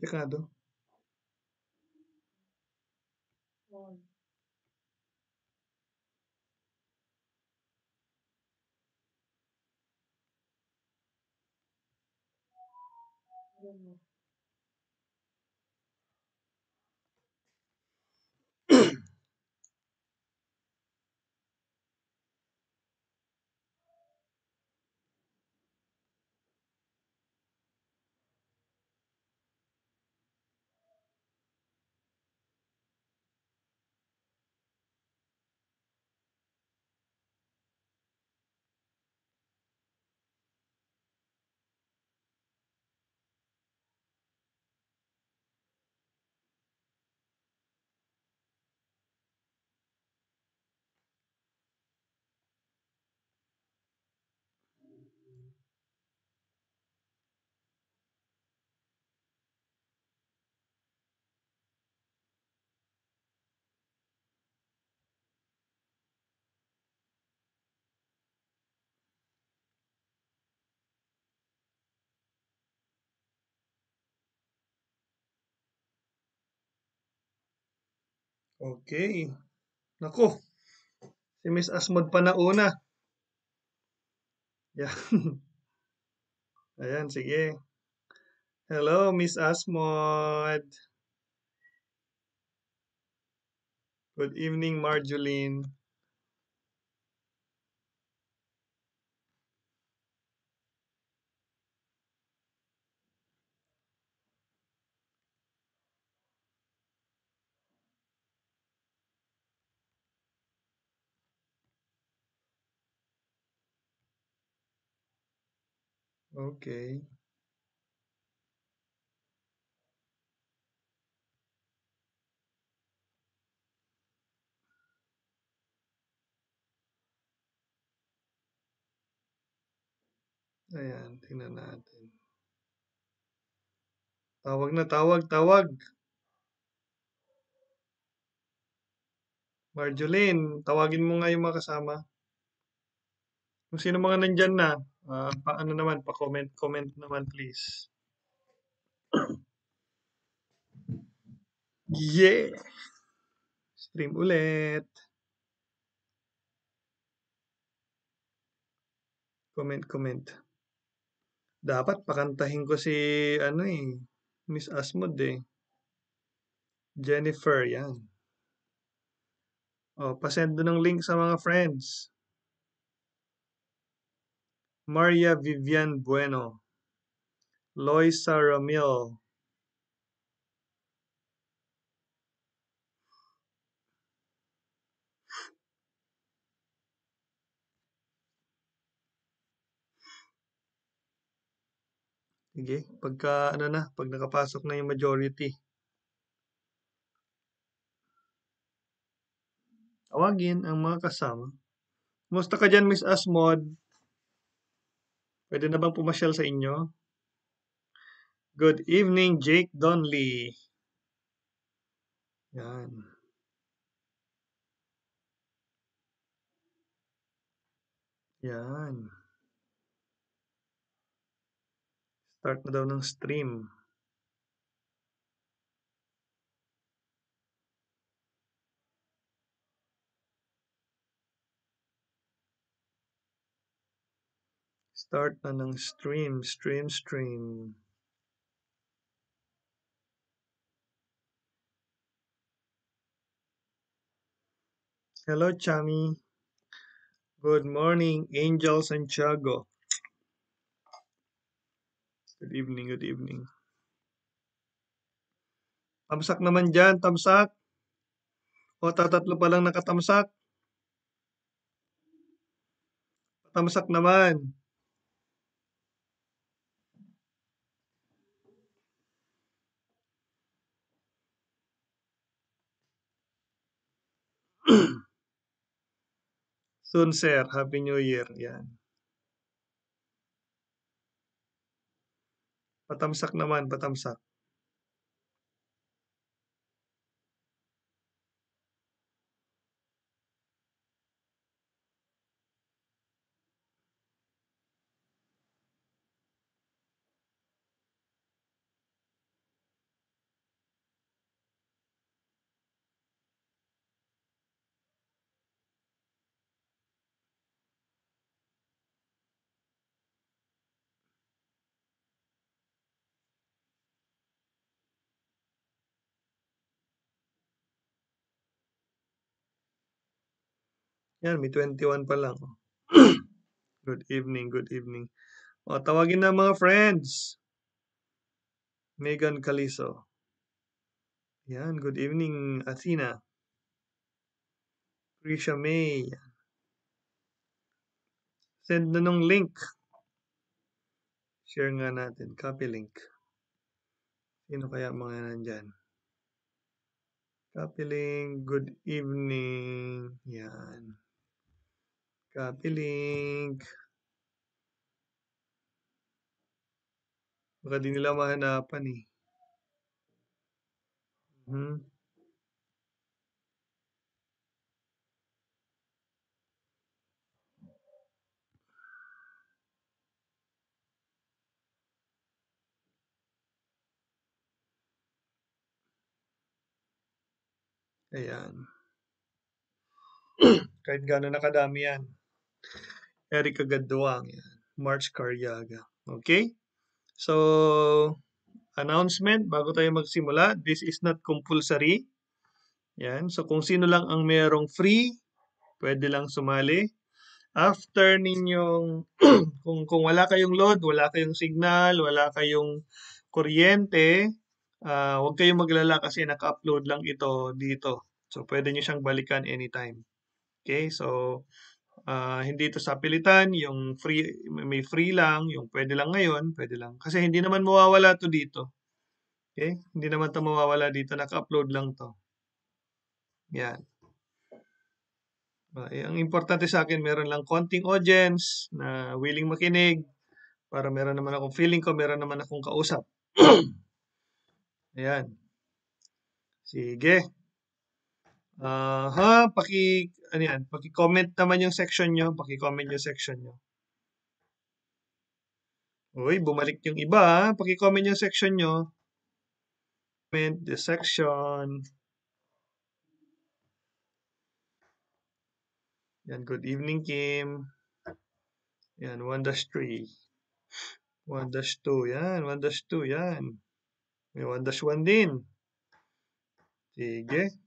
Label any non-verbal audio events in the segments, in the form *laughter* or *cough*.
Obrigado. Obrigado. Okay. Nako. Si Miss Asmod pa nauna. Yan. *laughs* Ayan, sige. Hello, Miss Asmod. Good evening, Marjolene. Okay. Ayan, tingnan natin. Tawag na tawag, tawag. Marjolaine, tawagin mo nga yung mga kasama. Kung sino mga nandyan na. Uh, paano naman, pa-comment, comment naman please. *clears throat* yeah! Stream ulit. Comment, comment. Dapat pakantahin ko si, ano eh, Miss Asmod eh. Jennifer, yan. O, oh, pasend ng link sa mga friends. Maria Vivian Bueno, Loisa Ramil, Sige, pagka ano na, pag nakapasok na yung majority. Tawagin ang mga kasama. Musta ka dyan, Miss Asmod? Pwede na bang pumasyal sa inyo? Good evening, Jake Donley. Yan. Yan. Start na daw ng stream. Start na ng stream, stream, stream. Hello, Chami. Good morning, Angel Santiago. Good evening, good evening. Tamsak naman dyan, tamsak. O tatatlo pa lang nakatamsak. Tamsak naman. *clears throat* Soon, sir. Happy New Year. Yan. Patamsak naman, patamsak. Yan, may 21 pa lang. *clears throat* good evening, good evening. O, tawagin na mga friends. Megan Caliso. Yan, good evening, Athena. Trisha May. Send na nung link. Share nga natin. Copy link. Sino kaya mga nandyan? Copy link. Good evening. Yan. Copy link. Baka di nila mahanapan eh. Hmm. Ayan. *clears throat* Kahit gano'n nakadami yan. Erica Gadwang, March Carriaga. Okay? So, announcement, bago tayo magsimula, this is not compulsory. Yan. So, kung sino lang ang mayroong free, pwede lang sumali. After ninyong, *clears throat* kung, kung wala kayong load, wala kayong signal, wala kayong kuryente, uh, huwag kayong maglala kasi naka-upload lang ito dito. So, pwede nyo siyang balikan anytime. Okay, so Uh, hindi ito sa pilitan, yung free, may free lang, yung pwede lang ngayon, pwede lang. Kasi hindi naman mawawala to dito. Okay? Hindi naman ito mawawala dito, naka-upload lang to. Yan. Uh, ang importante sa akin, meron lang konting audience na willing makinig para meron naman akong feeling ko, meron naman akong kausap. *clears throat* Ayan. Sige. Uh, ha, paki, ano yan, paki-comment naman yung section nyo, paki-comment yung section nyo. Uy, bumalik yung iba, ha? paki-comment yung section nyo. Comment the section. Yan, good evening, Kim. Yan, 1-3. 1-2, yan. 1-2, yan. May 1-1 din. Sige.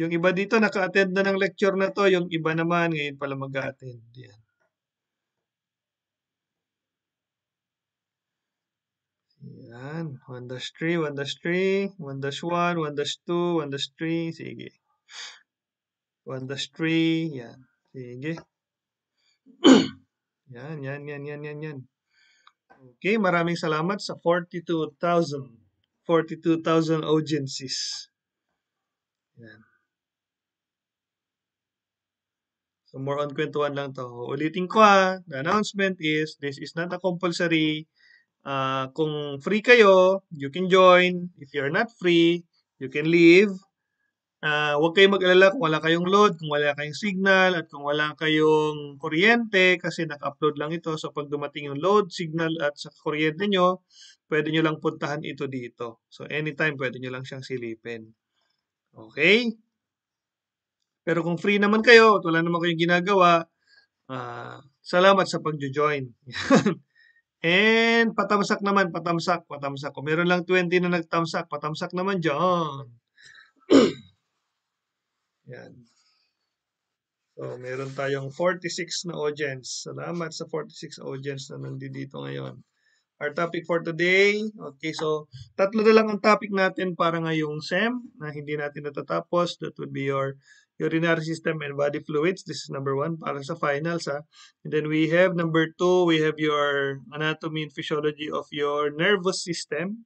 Yung iba dito naka-attend na ng lecture na to, yung iba naman ngayon pala mag-attend. Yan. Yan. 1 dash 3, 1 dash 3, 1 dash 1, 1 dash 2, 1 dash 3. Sige. 1 dash 3. Yan. Sige. *clears throat* yan, yan, yan, yan, yan, yan. Okay, maraming salamat sa 42,000. 42,000 agencies. Yan. So more on kwentuhan lang to. Ulitin ko ah, the announcement is this is not a compulsory. Uh, kung free kayo, you can join. If you're not free, you can leave. Uh, huwag kayong mag-alala kung wala kayong load, kung wala kayong signal, at kung wala kayong kuryente kasi naka-upload lang ito. So pag dumating yung load, signal, at sa kuryente nyo, pwede nyo lang puntahan ito dito. So anytime, pwede nyo lang siyang silipin. Okay? Pero kung free naman kayo at wala naman kayong ginagawa, uh, salamat sa pagjo-join. *laughs* And patamsak naman, patamsak, patamsak. Kung meron lang 20 na nagtamsak, patamsak naman dyan. *clears throat* Yan. So, meron tayong 46 na audience. Salamat sa 46 audience na nandito ngayon. Our topic for today, okay, so tatlo na lang ang topic natin para ngayong SEM na hindi natin natatapos. That would be your urinary system and body fluids. This is number one para sa finals. Ha? Ah. And then we have number two, we have your anatomy and physiology of your nervous system.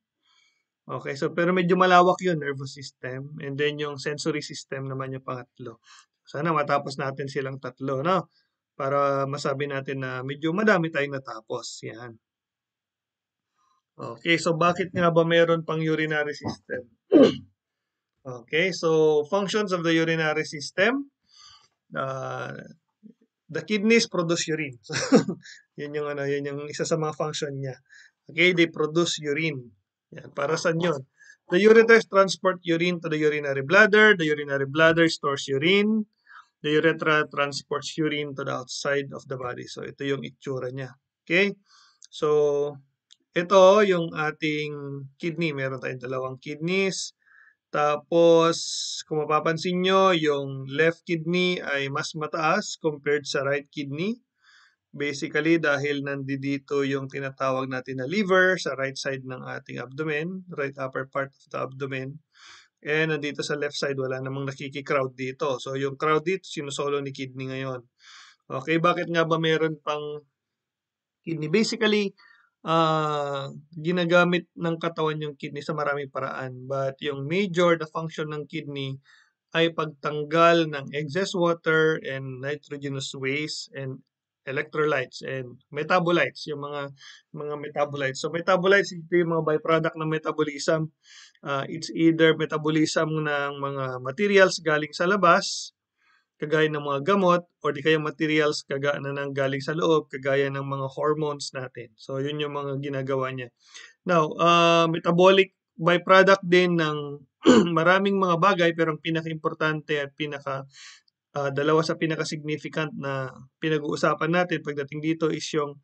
Okay, so pero medyo malawak yun, nervous system. And then yung sensory system naman yung pangatlo. Sana matapos natin silang tatlo, no? Para masabi natin na medyo madami tayong natapos. Yan. Okay, so bakit nga ba meron pang urinary system? Okay, so functions of the urinary system. Uh, the kidneys produce urine. So, *laughs* yun yung ano, yun yung isa sa mga function niya. Okay, they produce urine. Yan, para saan yun? The ureters transport urine to the urinary bladder. The urinary bladder stores urine. The urethra transports urine to the outside of the body. So, ito yung itsura niya. Okay? So, ito yung ating kidney. Meron tayong dalawang kidneys. Tapos, kung mapapansin nyo, yung left kidney ay mas mataas compared sa right kidney. Basically, dahil nandito yung tinatawag natin na liver sa right side ng ating abdomen, right upper part of the abdomen. And nandito sa left side, wala namang nakiki-crowd dito. So, yung crowd dito, sinusolo ni kidney ngayon. Okay, bakit nga ba meron pang kidney? Basically, ah, ginagamit ng katawan yung kidney sa maraming paraan. But yung major the function ng kidney ay pagtanggal ng excess water and nitrogenous waste and electrolytes and metabolites, yung mga mga metabolites. So metabolites ito yung mga byproduct ng metabolism. Uh, it's either metabolism ng mga materials galing sa labas kagaya ng mga gamot or di kaya materials kagaya na nang galing sa loob, kagaya ng mga hormones natin. So, yun yung mga ginagawa niya. Now, uh, metabolic byproduct din ng *clears throat* maraming mga bagay pero ang pinaka-importante at pinaka uh, dalawa sa pinaka-significant na pinag-uusapan natin pagdating dito is yung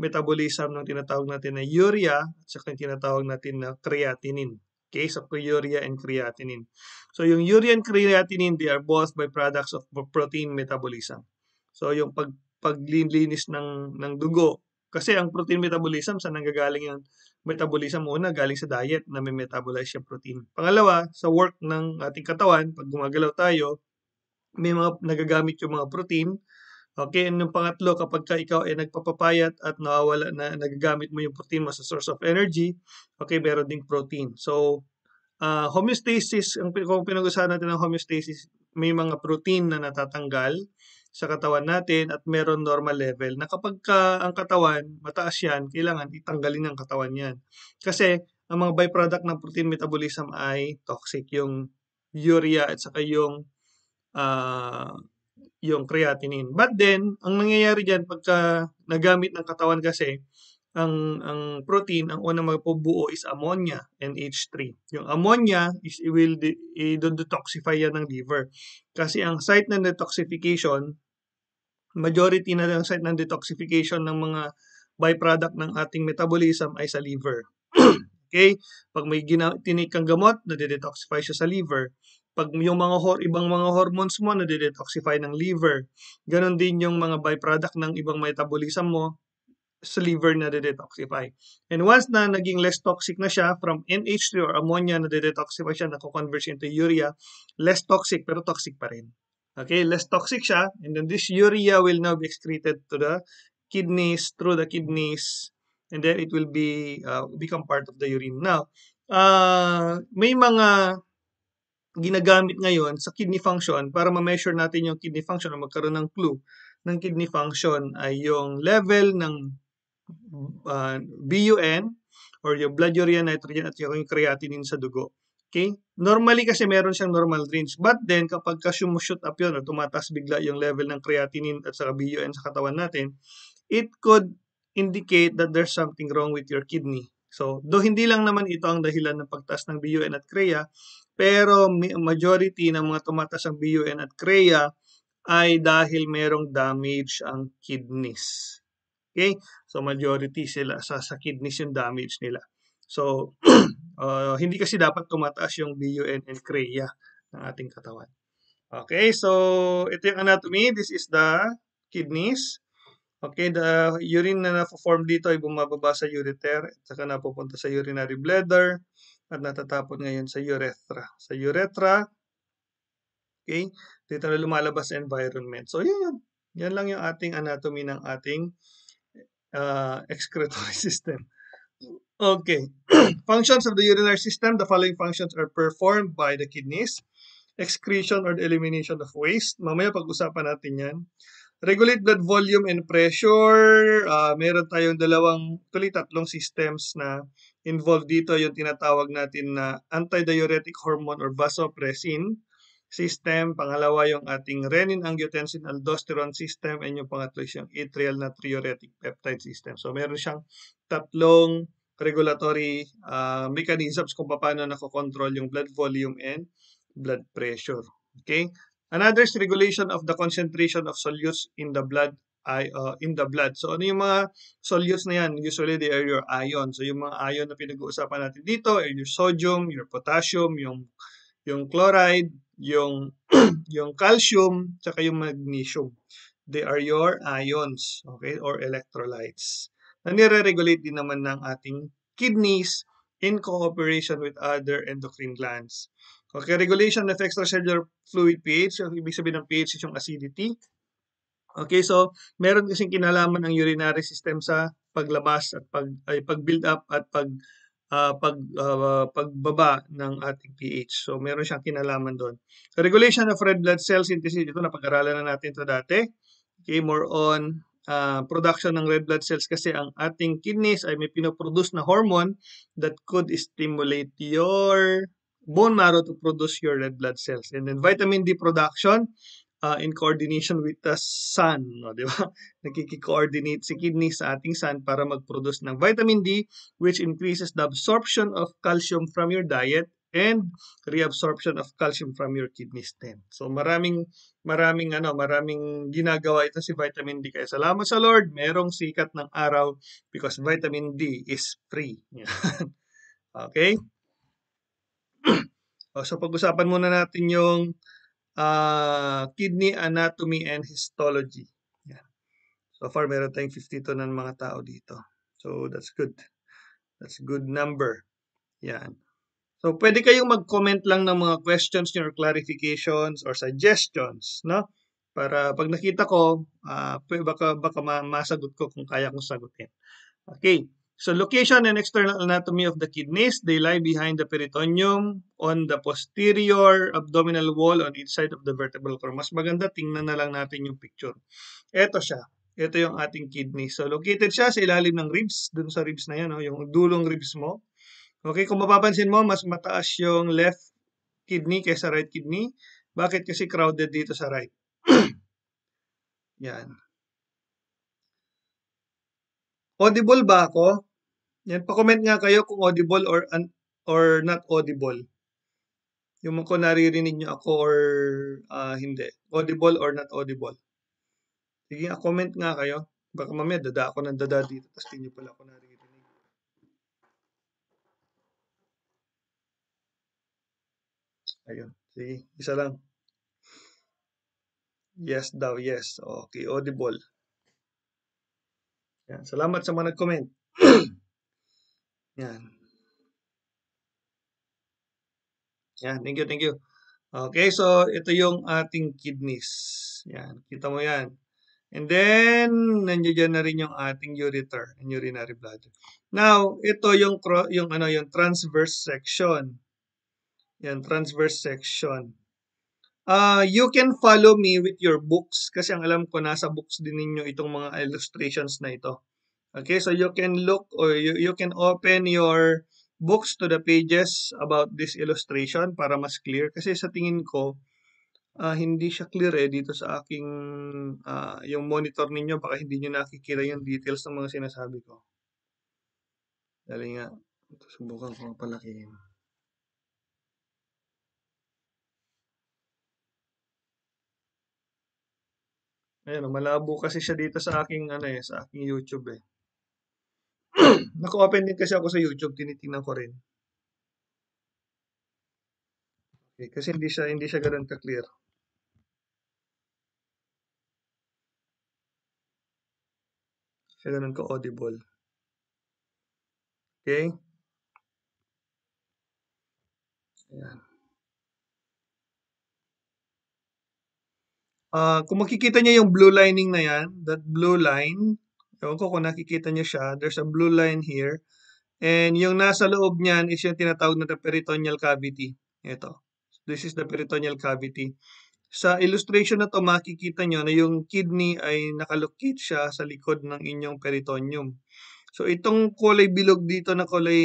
metabolism ng tinatawag natin na urea at saka yung tinatawag natin na creatinine case of urea and creatinine. So yung urea and creatinine, they are both byproducts of protein metabolism. So yung pag paglilinis ng ng dugo kasi ang protein metabolism saan nanggagaling yung metabolism una galing sa diet na may metabolize yung protein. Pangalawa, sa work ng ating katawan, pag gumagalaw tayo, may mga nagagamit yung mga protein Okay, and yung pangatlo, kapag ka ikaw ay nagpapapayat at nawawala na nagagamit mo yung protein mo sa source of energy, okay, meron ding protein. So, uh, homeostasis, ang, kung pinag-usahan natin ng homeostasis, may mga protein na natatanggal sa katawan natin at meron normal level na kapag ka ang katawan, mataas yan, kailangan itanggalin ng katawan yan. Kasi, ang mga byproduct ng protein metabolism ay toxic, yung urea at saka yung uh, yung creatinine. But then, ang nangyayari dyan pagka nagamit ng katawan kasi, ang, ang protein, ang unang magpubuo is ammonia, NH3. Yung ammonia is it will de- i-detoxify yan ng liver. Kasi ang site ng detoxification, majority na ng site ng detoxification ng mga byproduct ng ating metabolism ay sa liver. *clears throat* okay? Pag may gina- tinik kang gamot, na-detoxify siya sa liver pag yung mga hor ibang mga hormones mo na detoxify ng liver. Ganon din yung mga byproduct ng ibang metabolism mo sa liver na detoxify. And once na naging less toxic na siya from NH3 or ammonia na detoxify siya, nako-convert into urea, less toxic pero toxic pa rin. Okay, less toxic siya and then this urea will now be excreted to the kidneys through the kidneys and then it will be uh, become part of the urine. Now, uh, may mga ginagamit ngayon sa kidney function para ma-measure natin yung kidney function o magkaroon ng clue ng kidney function ay yung level ng uh, ah, BUN or yung blood urea nitrogen at yung creatinine sa dugo. Okay? Normally kasi meron siyang normal range. But then, kapag ka sumushoot up yun or tumataas bigla yung level ng creatinine at saka BUN sa katawan natin, it could indicate that there's something wrong with your kidney. So, do hindi lang naman ito ang dahilan ng pagtaas ng BUN at CREA, pero majority ng mga tumatas ang BUN at CREA ay dahil merong damage ang kidneys. Okay? So majority sila sa, sa kidneys yung damage nila. So *clears throat* uh, hindi kasi dapat tumataas yung BUN and CREA ng ating katawan. Okay, so ito yung anatomy. This is the kidneys. Okay, the urine na na-form dito ay bumababa sa ureter at saka napupunta sa urinary bladder at natatapon ngayon sa urethra. Sa urethra, okay, dito na lumalabas sa environment. So, yun yun. Yan lang yung ating anatomy ng ating uh, excretory *laughs* system. Okay. *clears throat* functions of the urinary system. The following functions are performed by the kidneys. Excretion or the elimination of waste. Mamaya pag-usapan natin yan. Regulate blood volume and pressure. Uh, meron tayong dalawang, tuloy tatlong systems na involved dito yung tinatawag natin na antidiuretic hormone or vasopressin system. Pangalawa yung ating renin-angiotensin-aldosterone system and yung pangatlo yung atrial natriuretic peptide system. So meron siyang tatlong regulatory uh, mechanisms kung paano nakokontrol yung blood volume and blood pressure. Okay? Another is regulation of the concentration of solutes in the blood I, uh, in the blood. So ano yung mga solutes na yan? Usually they are your ion. So yung mga ion na pinag-uusapan natin dito are your sodium, your potassium, yung yung chloride, yung *clears throat* yung calcium, tsaka yung magnesium. They are your ions, okay, or electrolytes. Na nire-regulate din naman ng ating kidneys in cooperation with other endocrine glands. Okay, regulation affects extracellular fluid pH. So, ibig sabihin ng pH is yung acidity. Okay, so meron kasing kinalaman ang urinary system sa paglabas at pag ay pag-build up at pag uh, pag uh, pagbaba ng ating pH. So meron siyang kinalaman doon. So, regulation of red blood cell synthesis ito napag-aralan na natin to dati. Okay, more on uh, production ng red blood cells kasi ang ating kidneys ay may pinoproduce na hormone that could stimulate your bone marrow to produce your red blood cells. And then vitamin D production uh, in coordination with the sun, no, di ba? *laughs* Nakikikoordinate si kidney sa ating sun para mag-produce ng vitamin D which increases the absorption of calcium from your diet and reabsorption of calcium from your kidney stem. So maraming maraming ano, maraming ginagawa ito si vitamin D kaya salamat sa Lord, merong sikat ng araw because vitamin D is free. *laughs* okay? *clears throat* Oh, so pag-usapan muna natin yung uh, Kidney Anatomy and Histology. Yan. So far, meron tayong 52 ng mga tao dito. So, that's good. That's a good number. Yan. So, pwede kayong mag-comment lang ng mga questions nyo or clarifications or suggestions, no? Para pag nakita ko, uh, baka, baka masagot ko kung kaya kong sagutin. Okay. So location and external anatomy of the kidneys, they lie behind the peritoneum on the posterior abdominal wall on each side of the vertebral column. Mas maganda, tingnan na lang natin yung picture. Ito siya. Ito yung ating kidney. So located siya sa ilalim ng ribs, dun sa ribs na yan, no? yung dulong ribs mo. Okay, kung mapapansin mo, mas mataas yung left kidney kaysa right kidney. Bakit? Kasi crowded dito sa right. *clears throat* yan. Audible ba ako? Yan, pa-comment nga kayo kung audible or un- or not audible. Yung kung naririnig niyo ako or uh, hindi. Audible or not audible. Sige, comment nga kayo. Baka mamaya dada ako ng dada dito tapos hindi pala ako naririnig. Ayun. Sige, isa lang. Yes daw, yes. Okay, audible. Yan. Salamat sa mga nag-comment. *clears throat* Yan. Yan, thank you, thank you. Okay, so ito yung ating kidneys. Yan, kita mo yan. And then, nandiyan na rin yung ating ureter, and urinary bladder. Now, ito yung, yung, ano, yung transverse section. Yan, transverse section. Uh, you can follow me with your books kasi ang alam ko nasa books din ninyo itong mga illustrations na ito. Okay, so you can look or you, you can open your books to the pages about this illustration para mas clear. Kasi sa tingin ko, uh, hindi siya clear eh dito sa aking, uh, yung monitor ninyo, baka hindi nyo nakikita yung details ng mga sinasabi ko. Dali nga, subukan ko palakihin. Ayan, malabo kasi siya dito sa aking ano eh, sa aking YouTube eh. *clears throat* Naka-open din kasi ako sa YouTube, tinitingnan ko rin. Okay, kasi hindi siya hindi siya ganoon ka-clear. Siya ganoon ka-audible. Okay? Ayan. Uh, kung makikita niya yung blue lining na yan, that blue line, Ewan ko kung nakikita niyo siya. There's a blue line here. And yung nasa loob niyan is yung tinatawag na the peritoneal cavity. Ito. This is the peritoneal cavity. Sa illustration na to makikita niyo na yung kidney ay nakalocate siya sa likod ng inyong peritoneum. So itong kulay bilog dito na kulay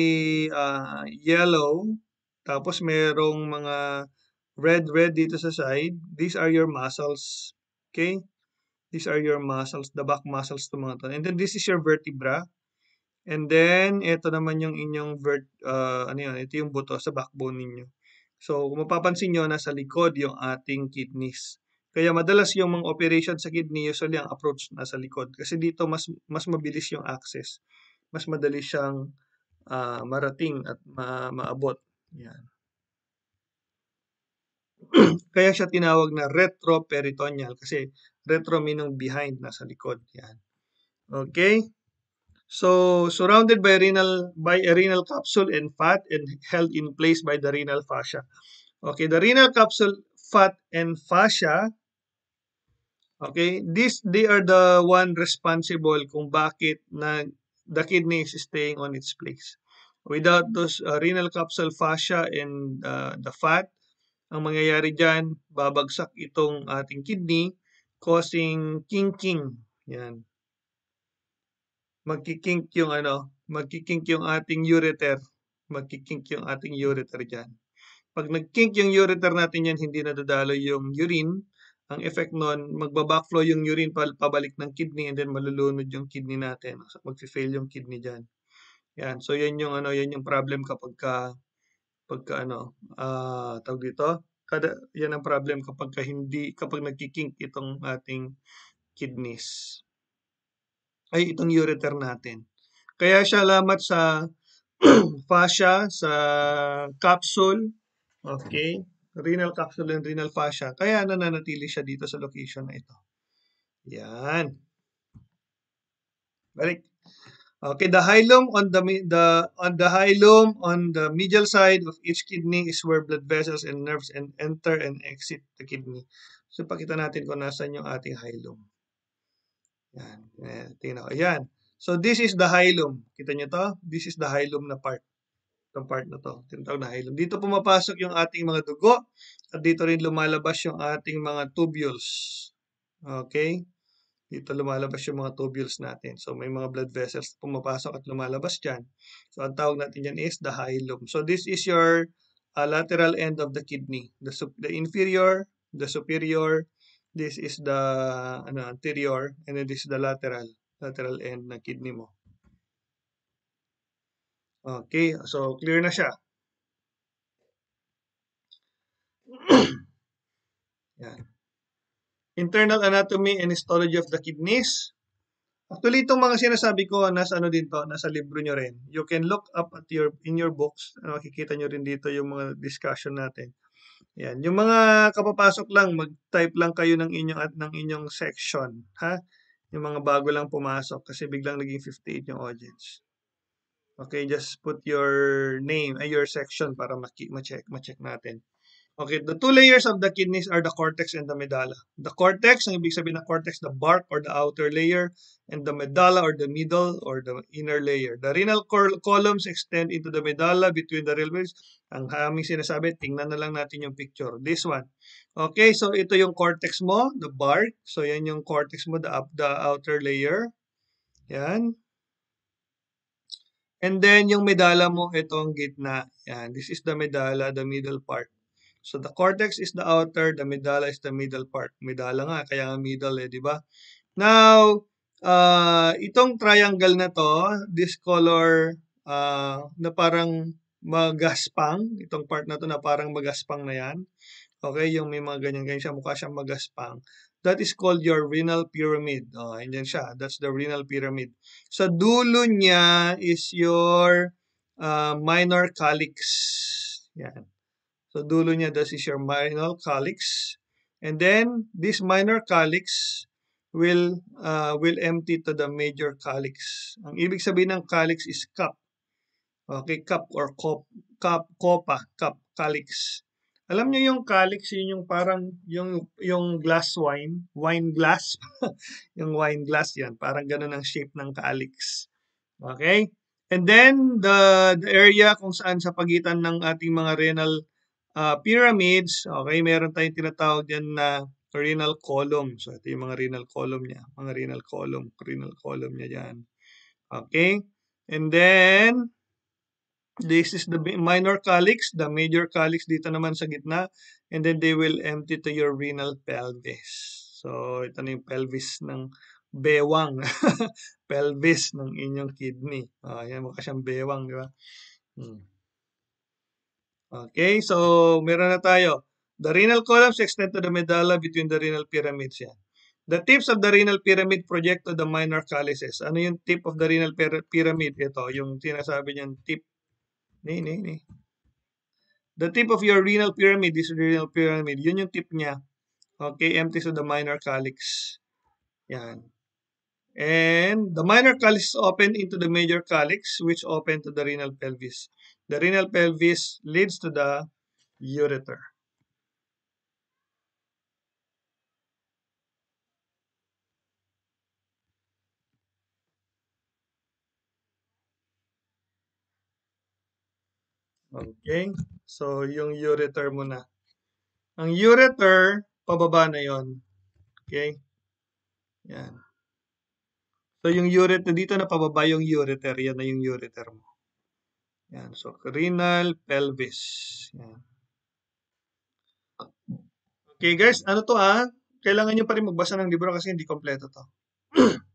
uh, yellow, tapos merong mga red-red dito sa side, these are your muscles. Okay? These are your muscles, the back muscles to mga to. And then this is your vertebra. And then, ito naman yung inyong, vert, uh, ano yun, ito yung buto sa backbone ninyo. So, kung mapapansin na sa likod yung ating kidneys. Kaya madalas yung mga operation sa kidney, usually ang approach nasa likod. Kasi dito, mas, mas mabilis yung access. Mas madali siyang uh, marating at ma maabot. Yan. *clears throat* Kaya siya tinawag na retroperitoneal kasi retro meaning behind, nasa likod. Yan. Okay? So, surrounded by renal by a renal capsule and fat and held in place by the renal fascia. Okay, the renal capsule, fat, and fascia Okay, this they are the one responsible kung bakit na the kidney is staying on its place. Without those uh, renal capsule fascia and uh, the fat, ang mangyayari diyan, babagsak itong ating kidney causing kinking. Yan. Magkikink yung ano, magkikink yung ating ureter. Magkikink yung ating ureter dyan. Pag nagkink yung ureter natin yan, hindi nadadalo yung urine. Ang effect nun, magbabackflow yung urine pabalik ng kidney and then malulunod yung kidney natin. So, Magfi-fail yung kidney dyan. Yan. So, yan yung ano, yan yung problem kapag ka, pagka ano, uh, tawag dito, kada, yan ang problem kapag ka hindi, kapag nagki-kink itong ating kidneys. Ay, itong ureter natin. Kaya siya lamat sa *clears throat* fascia, sa capsule, okay, renal capsule and renal fascia. Kaya nananatili siya dito sa location na ito. Yan. Balik. Okay, the hilum on the, the on the hilum on the medial side of each kidney is where blood vessels and nerves and enter and exit the kidney. So pakita natin kung nasaan yung ating hilum. Yan, eh, tingnan ko. Yan. So this is the hilum. Kita nyo to? This is the hilum na part. Itong part na to. Tinatawag na hilum. Dito pumapasok yung ating mga dugo at dito rin lumalabas yung ating mga tubules. Okay? dito lumalabas yung mga tubules natin. So may mga blood vessels pumapasok at lumalabas dyan. So ang tawag natin yan is the hilum. So this is your uh, lateral end of the kidney. The, the inferior, the superior, this is the ano, anterior, and then this is the lateral, lateral end ng kidney mo. Okay, so clear na siya. *clears throat* Yan. Internal Anatomy and Histology of the Kidneys. Actually, itong mga sinasabi ko, nasa ano din to, nasa libro nyo rin. You can look up at your, in your books, ano, makikita nyo rin dito yung mga discussion natin. Yan. Yung mga kapapasok lang, mag-type lang kayo ng inyong at ng inyong section, ha? Yung mga bago lang pumasok kasi biglang naging 58 yung audience. Okay, just put your name ay your section para ma-check ma-check natin. Okay, the two layers of the kidneys are the cortex and the medulla. The cortex, ang ibig sabihin ng cortex, the bark or the outer layer, and the medulla or the middle or the inner layer. The renal col columns extend into the medulla between the renal Ang aming sinasabi, tingnan na lang natin yung picture. This one. Okay, so ito yung cortex mo, the bark. So yan yung cortex mo, the, up, the outer layer. Yan. And then yung medulla mo, ito ang gitna. Yan, this is the medulla, the middle part. So the cortex is the outer, the medulla is the middle part. Medulla nga, kaya nga middle eh, di ba? Now, uh, itong triangle na to, this color uh, na parang magaspang, itong part na to na parang magaspang na yan. Okay, yung may mga ganyan-ganyan siya, mukha siyang magaspang. That is called your renal pyramid. Oh, andyan siya. That's the renal pyramid. Sa dulo niya is your uh, minor calyx. Yan. So dulo niya, this is your minor calyx. And then this minor calyx will uh, will empty to the major calyx. Ang ibig sabihin ng calyx is cup. Okay, cup or cop, cup, copa, cup, calyx. Alam niyo yung calyx, yun yung parang yung yung glass wine, wine glass. *laughs* yung wine glass yan, parang ganun ang shape ng calyx. Okay? And then the the area kung saan sa pagitan ng ating mga renal uh, pyramids, okay, meron tayong tinatawag dyan na renal column. So, ito yung mga renal column niya. Mga renal column. Renal column niya dyan. Okay? And then, this is the minor calyx, the major calyx dito naman sa gitna. And then, they will empty to your renal pelvis. So, ito na yung pelvis ng bewang. *laughs* pelvis ng inyong kidney. Uh, yan, mukha siyang bewang, di ba? Hmm. Okay, so meron na tayo. The renal columns extend to the medulla between the renal pyramids yan. The tips of the renal pyramid project to the minor calyces. Ano yung tip of the renal pyramid? Ito, yung tinasabi niyang tip. Ni, ni, ni. The tip of your renal pyramid is renal pyramid. Yun yung tip niya. Okay, empty to the minor calyx. Yan. And the minor calyx open into the major calyx, which open to the renal pelvis. The renal pelvis leads to the ureter. Okay? So, yung ureter muna. Ang ureter, pababa na yon. Okay? Yan. So, yung ureter, dito na pababa yung ureter. Yan na yung ureter mo. Yan. So, renal pelvis. Yan. Okay guys, ano to ah? Kailangan nyo pa rin magbasa ng libro kasi hindi kompleto to. *clears throat*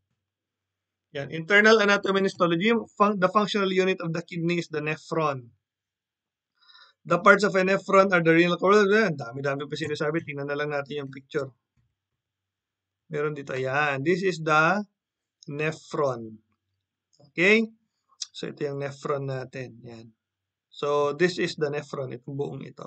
Yan. Internal anatomy and histology, fun the functional unit of the kidney is the nephron. The parts of a nephron are the renal cord. Dami-dami pa sinasabi. Tingnan na lang natin yung picture. Meron dito. Yan. This is the nephron. Okay? So, ito yung nephron natin. Yan. So, this is the nephron, itong buong ito.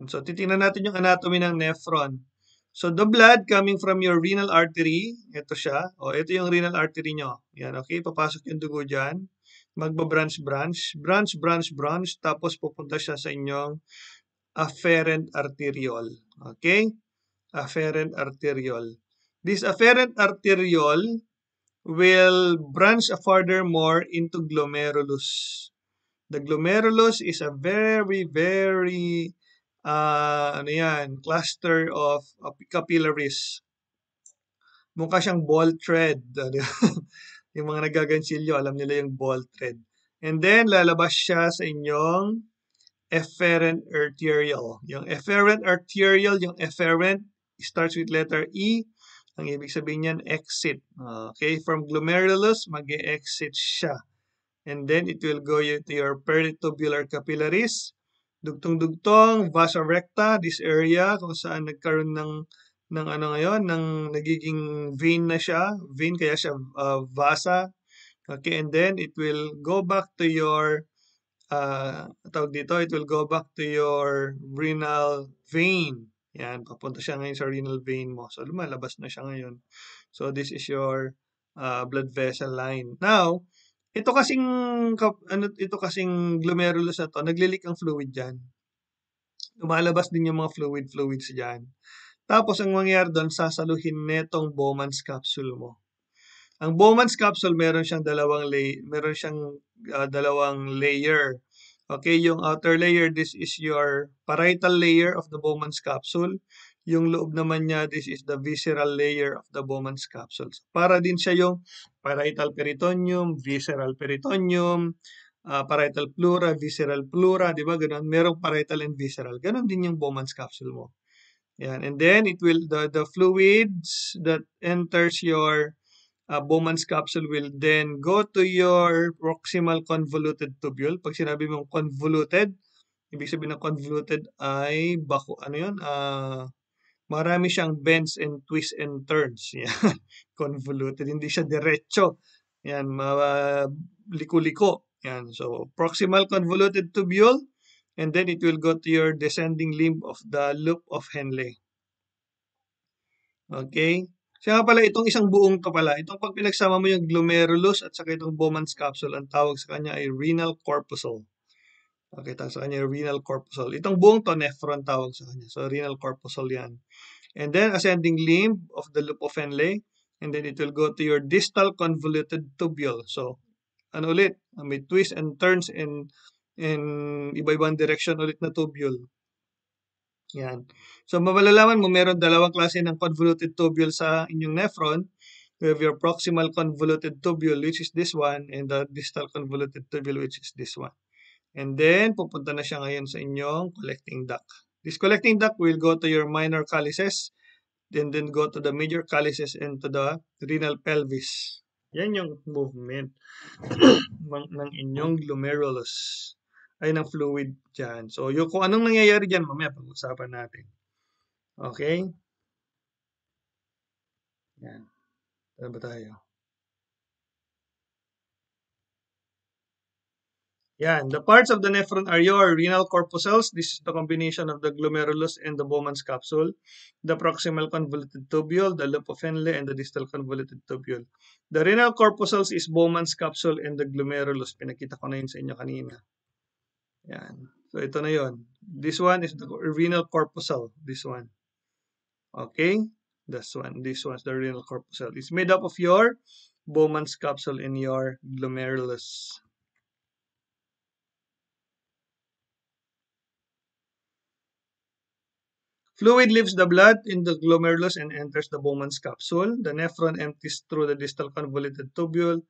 And so, titingnan natin yung anatomy ng nephron. So, the blood coming from your renal artery, ito siya. O, ito yung renal artery nyo. Yan, okay? Papasok yung dugo dyan. Magba-branch-branch. Branch-branch-branch. Tapos, pupunta siya sa inyong afferent arteriole. Okay? Afferent arteriole. This afferent arteriole will branch furthermore into glomerulus. The glomerulus is a very, very uh, ano yan, cluster of capillaries. Mukha siyang ball thread. Ano *laughs* yung mga nagagansilyo, alam nila yung ball thread. And then, lalabas siya sa inyong efferent arterial. Yung efferent arterial, yung efferent starts with letter E. Ang ibig sabihin niyan, exit. Okay, from glomerulus, mag exit siya. And then it will go to your peritubular capillaries, dugtong-dugtong, vasa recta, this area kung saan nagkaroon ng ng ano ngayon, ng nagiging vein na siya, vein kaya siya uh, vasa. Okay, and then it will go back to your uh, tawag dito, it will go back to your renal vein. Yan, papunta siya ngayon sa renal vein mo. So, lumalabas na siya ngayon. So, this is your uh, blood vessel line. Now, ito kasing ano ito kasing glomerulus na to, naglilik ang fluid diyan. Lumalabas din yung mga fluid fluids diyan. Tapos ang mangyayari doon, sasaluhin netong Bowman's capsule mo. Ang Bowman's capsule meron siyang dalawang lay meron siyang uh, dalawang layer. Okay, yung outer layer, this is your parietal layer of the Bowman's capsule. Yung loob naman niya, this is the visceral layer of the Bowman's capsule. para din siya yung parietal peritoneum, visceral peritoneum, uh, parietal pleura, visceral pleura, di ba? Ganun. Merong parietal and visceral. Ganun din yung Bowman's capsule mo. Yan. And then, it will, the, the fluids that enters your uh, Bowman's capsule will then go to your proximal convoluted tubule. Pag sinabi mong convoluted, ibig sabihin ng convoluted ay bako, ano yun? Uh, marami siyang bends and twists and turns. *laughs* Yan. convoluted. Hindi siya diretso. Yan, uh, liko-liko. Yan. So, proximal convoluted tubule and then it will go to your descending limb of the loop of Henle. Okay? Siya nga pala, itong isang buong ka pala, itong pag pinagsama mo yung glomerulus at saka itong Bowman's capsule, ang tawag sa kanya ay renal corpuscle. Nakita sa kanya renal corpuscle. Itong buong to, nephron tawag sa kanya. So, renal corpuscle yan. And then, ascending limb of the loop of Henle. And then, it will go to your distal convoluted tubule. So, ano ulit? May twist and turns and, in iba-ibang direction ulit na tubule. Yan. So, mabalalaman mo, meron dalawang klase ng convoluted tubule sa inyong nephron. You have your proximal convoluted tubule, which is this one, and the distal convoluted tubule, which is this one. And then, pupunta na siya ngayon sa inyong collecting duct. This collecting duct will go to your minor calluses, then then go to the major calluses and to the renal pelvis. Yan yung movement *coughs* ng inyong glomerulus ay ng fluid dyan. So, yung, kung anong nangyayari dyan, mamaya pag-usapan natin. Okay? Yan. Saan ba tayo? Yan. The parts of the nephron are your renal corpuscles. This is the combination of the glomerulus and the Bowman's capsule, the proximal convoluted tubule, the loop of Henle, and the distal convoluted tubule. The renal corpuscles is Bowman's capsule and the glomerulus. Pinakita ko na yun sa inyo kanina. Yan. So, ito na This one is the renal corpuscle. This one. Okay? This one. This one's the renal corpuscle. It's made up of your Bowman's capsule and your glomerulus. Fluid leaves the blood in the glomerulus and enters the Bowman's capsule. The nephron empties through the distal convoluted tubule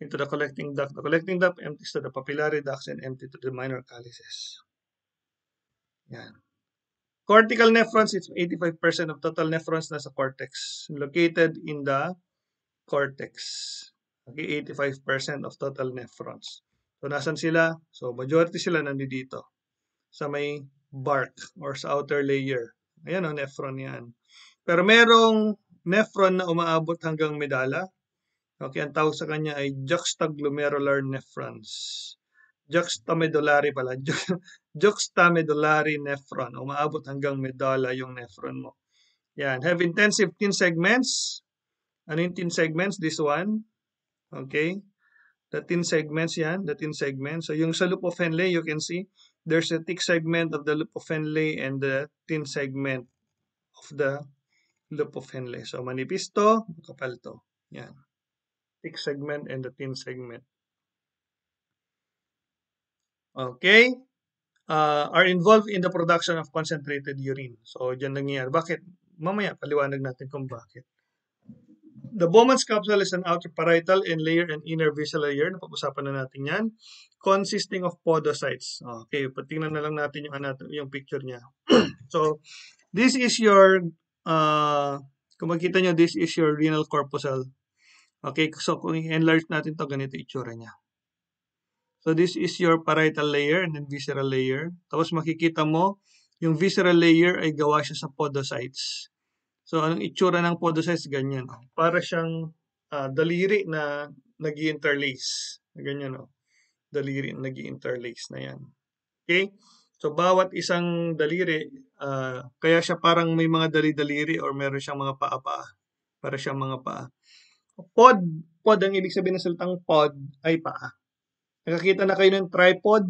into the collecting duct. The collecting duct empties to the papillary ducts and empty to the minor calyces. Yan. Cortical nephrons, it's 85% of total nephrons na sa cortex. Located in the cortex. Okay, 85% of total nephrons. So, nasan sila? So, majority sila nandito. Sa may bark or sa outer layer. Ayan o, nephron yan. Pero merong nephron na umaabot hanggang medala Okay, ang tawag sa kanya ay juxtaglomerular nephrons. Juxtamedullary pala. *laughs* Juxtamedullary nephron. Umaabot hanggang medulla yung nephron mo. Yan. Have intensive 10 segments. Ano yung 10 segments? This one. Okay. The 10 segments yan. The 10 segments. So yung sa loop of Henle, you can see there's a thick segment of the loop of Henle and the thin segment of the loop of Henle. So manipis to, makapal to. Yan thick segment and the thin segment. Okay? Uh, are involved in the production of concentrated urine. So, dyan nangyayari. Bakit? Mamaya, paliwanag natin kung bakit. The Bowman's capsule is an outer parietal and layer and inner visceral layer. Napag-usapan na natin yan. Consisting of podocytes. Okay, patingnan na lang natin yung, yung picture niya. *clears throat* so, this is your, uh, kung makita nyo, this is your renal corpuscle Okay, so kung i-enlarge natin to ganito itsura niya. So this is your parietal layer and then visceral layer. Tapos makikita mo, yung visceral layer ay gawa siya sa podocytes. So anong itsura ng podocytes? Ganyan. Oh. Para siyang uh, daliri na nag interlace Ganyan o. Oh. Daliri na nag interlace na yan. Okay? So bawat isang daliri, uh, kaya siya parang may mga dali-daliri or meron siyang mga paa-paa. Para siyang mga paa. Pod, pod ang ibig sabihin ng salitang pod ay paa. Nakakita na kayo ng tripod,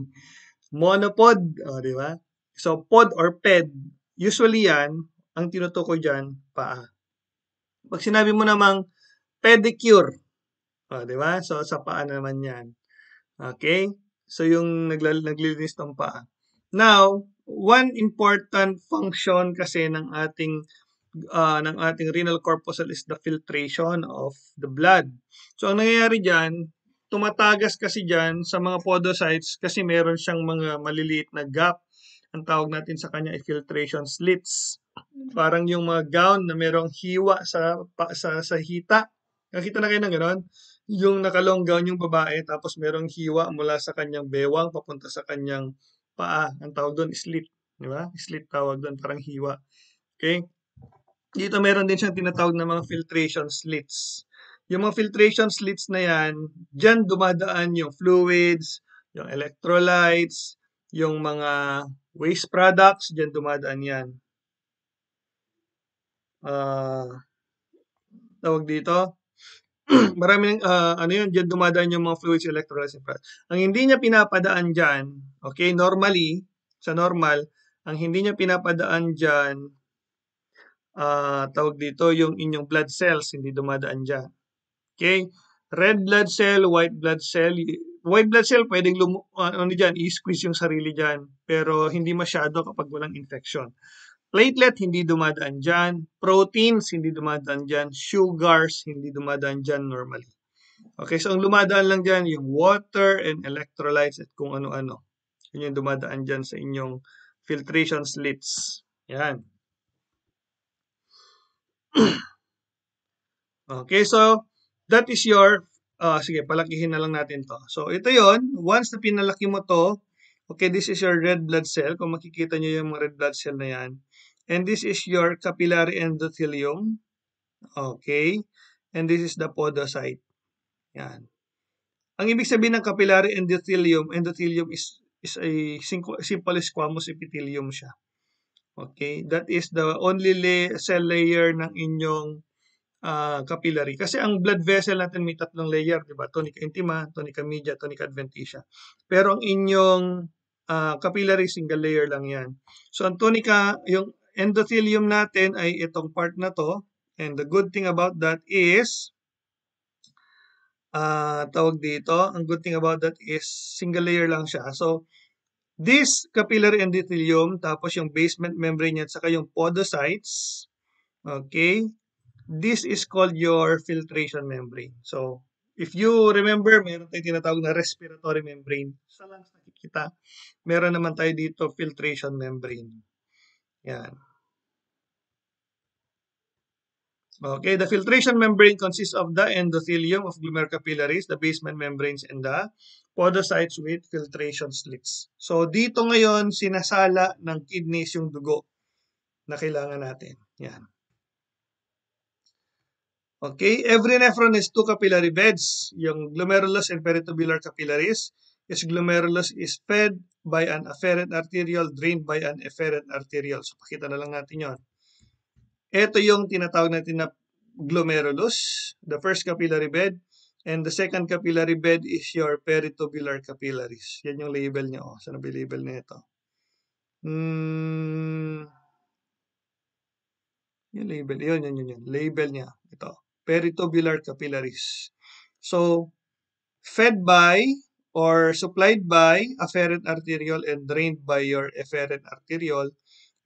*laughs* monopod, o, oh, di ba? So, pod or ped, usually yan, ang tinutukoy dyan, paa. Pag sinabi mo namang pedicure, o, oh, di ba? So, sa paa naman yan. Okay? So, yung nagla- naglilinis ng paa. Now, one important function kasi ng ating uh, ng ating renal corpuscle is the filtration of the blood. So ang nangyayari diyan, tumatagas kasi diyan sa mga podocytes kasi meron siyang mga maliliit na gap. Ang tawag natin sa kanya ay filtration slits. Parang yung mga gown na merong hiwa sa pa, sa sa hita. Nakita na kayo ng ganoon? Yung nakalong gown yung babae tapos merong hiwa mula sa kanyang bewang papunta sa kanyang paa. Ang tawag doon slit, di ba? Slit tawag doon parang hiwa. Okay? dito meron din siyang tinatawag na mga filtration slits. Yung mga filtration slits na yan, dyan dumadaan yung fluids, yung electrolytes, yung mga waste products, dyan dumadaan yan. Uh, tawag dito, *clears throat* Maraming, uh, ah, ano yun, diyan dumadaan yung mga fluids electrolytes and products. Ang hindi niya pinapadaan diyan, okay, normally sa normal, ang hindi niya pinapadaan diyan uh, tawag dito, yung inyong blood cells, hindi dumadaan dyan. Okay? Red blood cell, white blood cell, white blood cell pwedeng lum ah, ano diyan, i-squeeze yung sarili diyan, pero hindi masyado kapag walang infection. Platelet hindi dumadaan diyan, proteins hindi dumadaan diyan, sugars hindi dumadaan diyan normally. Okay, so ang lumadaan lang diyan yung water and electrolytes at kung ano-ano. Yun yung dumadaan diyan sa inyong filtration slits. Yan. *clears throat* okay, so that is your, uh, sige, palakihin na lang natin to. So ito yon once na pinalaki mo to, okay, this is your red blood cell. Kung makikita nyo yung mga red blood cell na yan. And this is your capillary endothelium. Okay. And this is the podocyte. Yan. Ang ibig sabihin ng capillary endothelium, endothelium is, is a simple squamous epithelium siya. Okay, that is the only la- cell layer ng inyong uh, capillary. Kasi ang blood vessel natin may tatlong layer, di ba? Tonica intima, tonica media, tonica adventitia. Pero ang inyong uh, capillary, single layer lang yan. So ang tonica, yung endothelium natin ay itong part na to. And the good thing about that is, uh, tawag dito, ang good thing about that is single layer lang siya. So, This capillary endothelium, tapos yung basement membrane at saka yung podocytes, okay, this is called your filtration membrane. So, if you remember, meron tayong tinatawag na respiratory membrane. Sa lungs nakikita. Meron naman tayo dito filtration membrane. Yan. Okay, the filtration membrane consists of the endothelium of glomerular capillaries, the basement membranes, and the podocytes with filtration slits. So, dito ngayon, sinasala ng kidneys yung dugo na kailangan natin. Yan. Okay, every nephron has two capillary beds. Yung glomerulus and peritubular capillaries. is glomerulus is fed by an afferent arterial, drained by an efferent arterial. So, pakita na lang natin yon. Ito yung tinatawag natin na glomerulus, the first capillary bed, and the second capillary bed is your peritubular capillaries. Yan yung label niya. Oh. Saan label na ito? Hmm. Yung label. Yun, yun, yun, yun. Label niya. Ito. Peritubular capillaries. So, fed by or supplied by afferent arteriole and drained by your efferent arteriole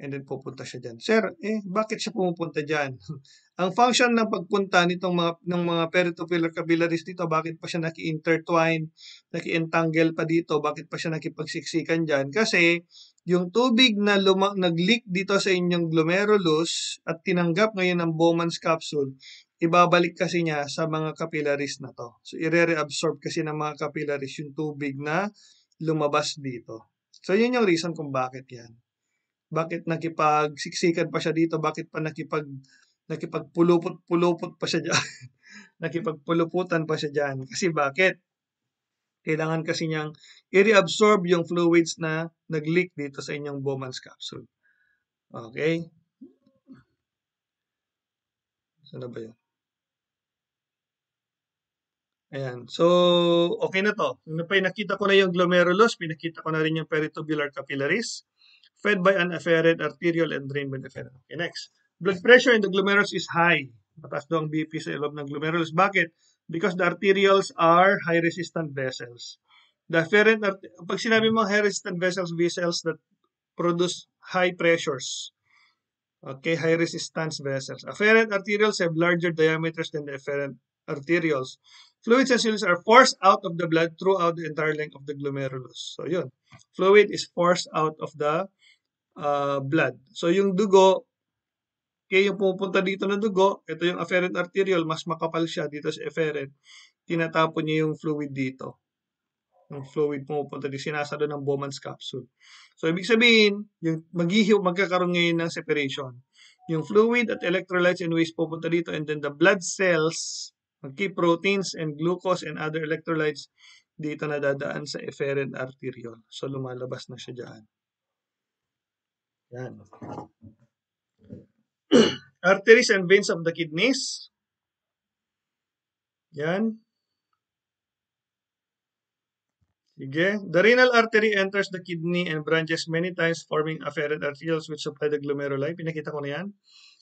And then pupunta siya diyan. Sir, eh bakit siya pumupunta diyan? *laughs* Ang function ng pagpunta nitong mga ng mga peer to capillaries dito, bakit pa siya naki-intertwine, naki-entangle pa dito, bakit pa siya nakipagsiksikan diyan? Kasi yung tubig na luma- nag-leak dito sa inyong glomerulus at tinanggap ngayon ng Bowman's capsule, ibabalik kasi niya sa mga capillaries na to. So, ire-reabsorb kasi ng mga capillaries yung tubig na lumabas dito. So, yun yung reason kung bakit yan bakit nakipagsiksikan pa siya dito, bakit pa nakipag nakipagpulupot-pulupot pa siya diyan. *laughs* Nakipagpuluputan pa siya diyan. Kasi bakit? Kailangan kasi niyang i-reabsorb yung fluids na nag-leak dito sa inyong Bowman's capsule. Okay? Sana ba yun? Ayan. So, okay na to. Napay nakita ko na yung glomerulus, pinakita ko na rin yung peritubular capillaries. fed by an afferent arterial and drained by the Okay, next. Blood pressure in the glomerulus is high. Mataas daw ang BP sa loob ng glomerulus. Bakit? Because the arterioles are high-resistant vessels. The afferent, pag sinabi mong high-resistant vessels, vessels that produce high pressures. Okay, high-resistance vessels. Afferent arterioles have larger diameters than the afferent arterioles. Fluids and solutions are forced out of the blood throughout the entire length of the glomerulus. So, yun. Fluid is forced out of the uh, blood. So yung dugo, kaya yung pupunta dito na dugo, ito yung afferent arteriole, mas makapal siya dito sa efferent. Tinatapon niya yung fluid dito. Yung fluid pumupunta dito, sinasalo ng Bowman's capsule. So ibig sabihin, yung maghihiw, magkakaroon ngayon ng separation. Yung fluid at electrolytes and waste pupunta dito and then the blood cells, magki proteins and glucose and other electrolytes dito na nadadaan sa efferent arteriole. So lumalabas na siya dyan. Yan. *clears throat* Arteries and veins of the kidneys. Yan. Sige. The renal artery enters the kidney and branches many times forming afferent arterioles which supply the glomeruli. Pinakita ko na yan.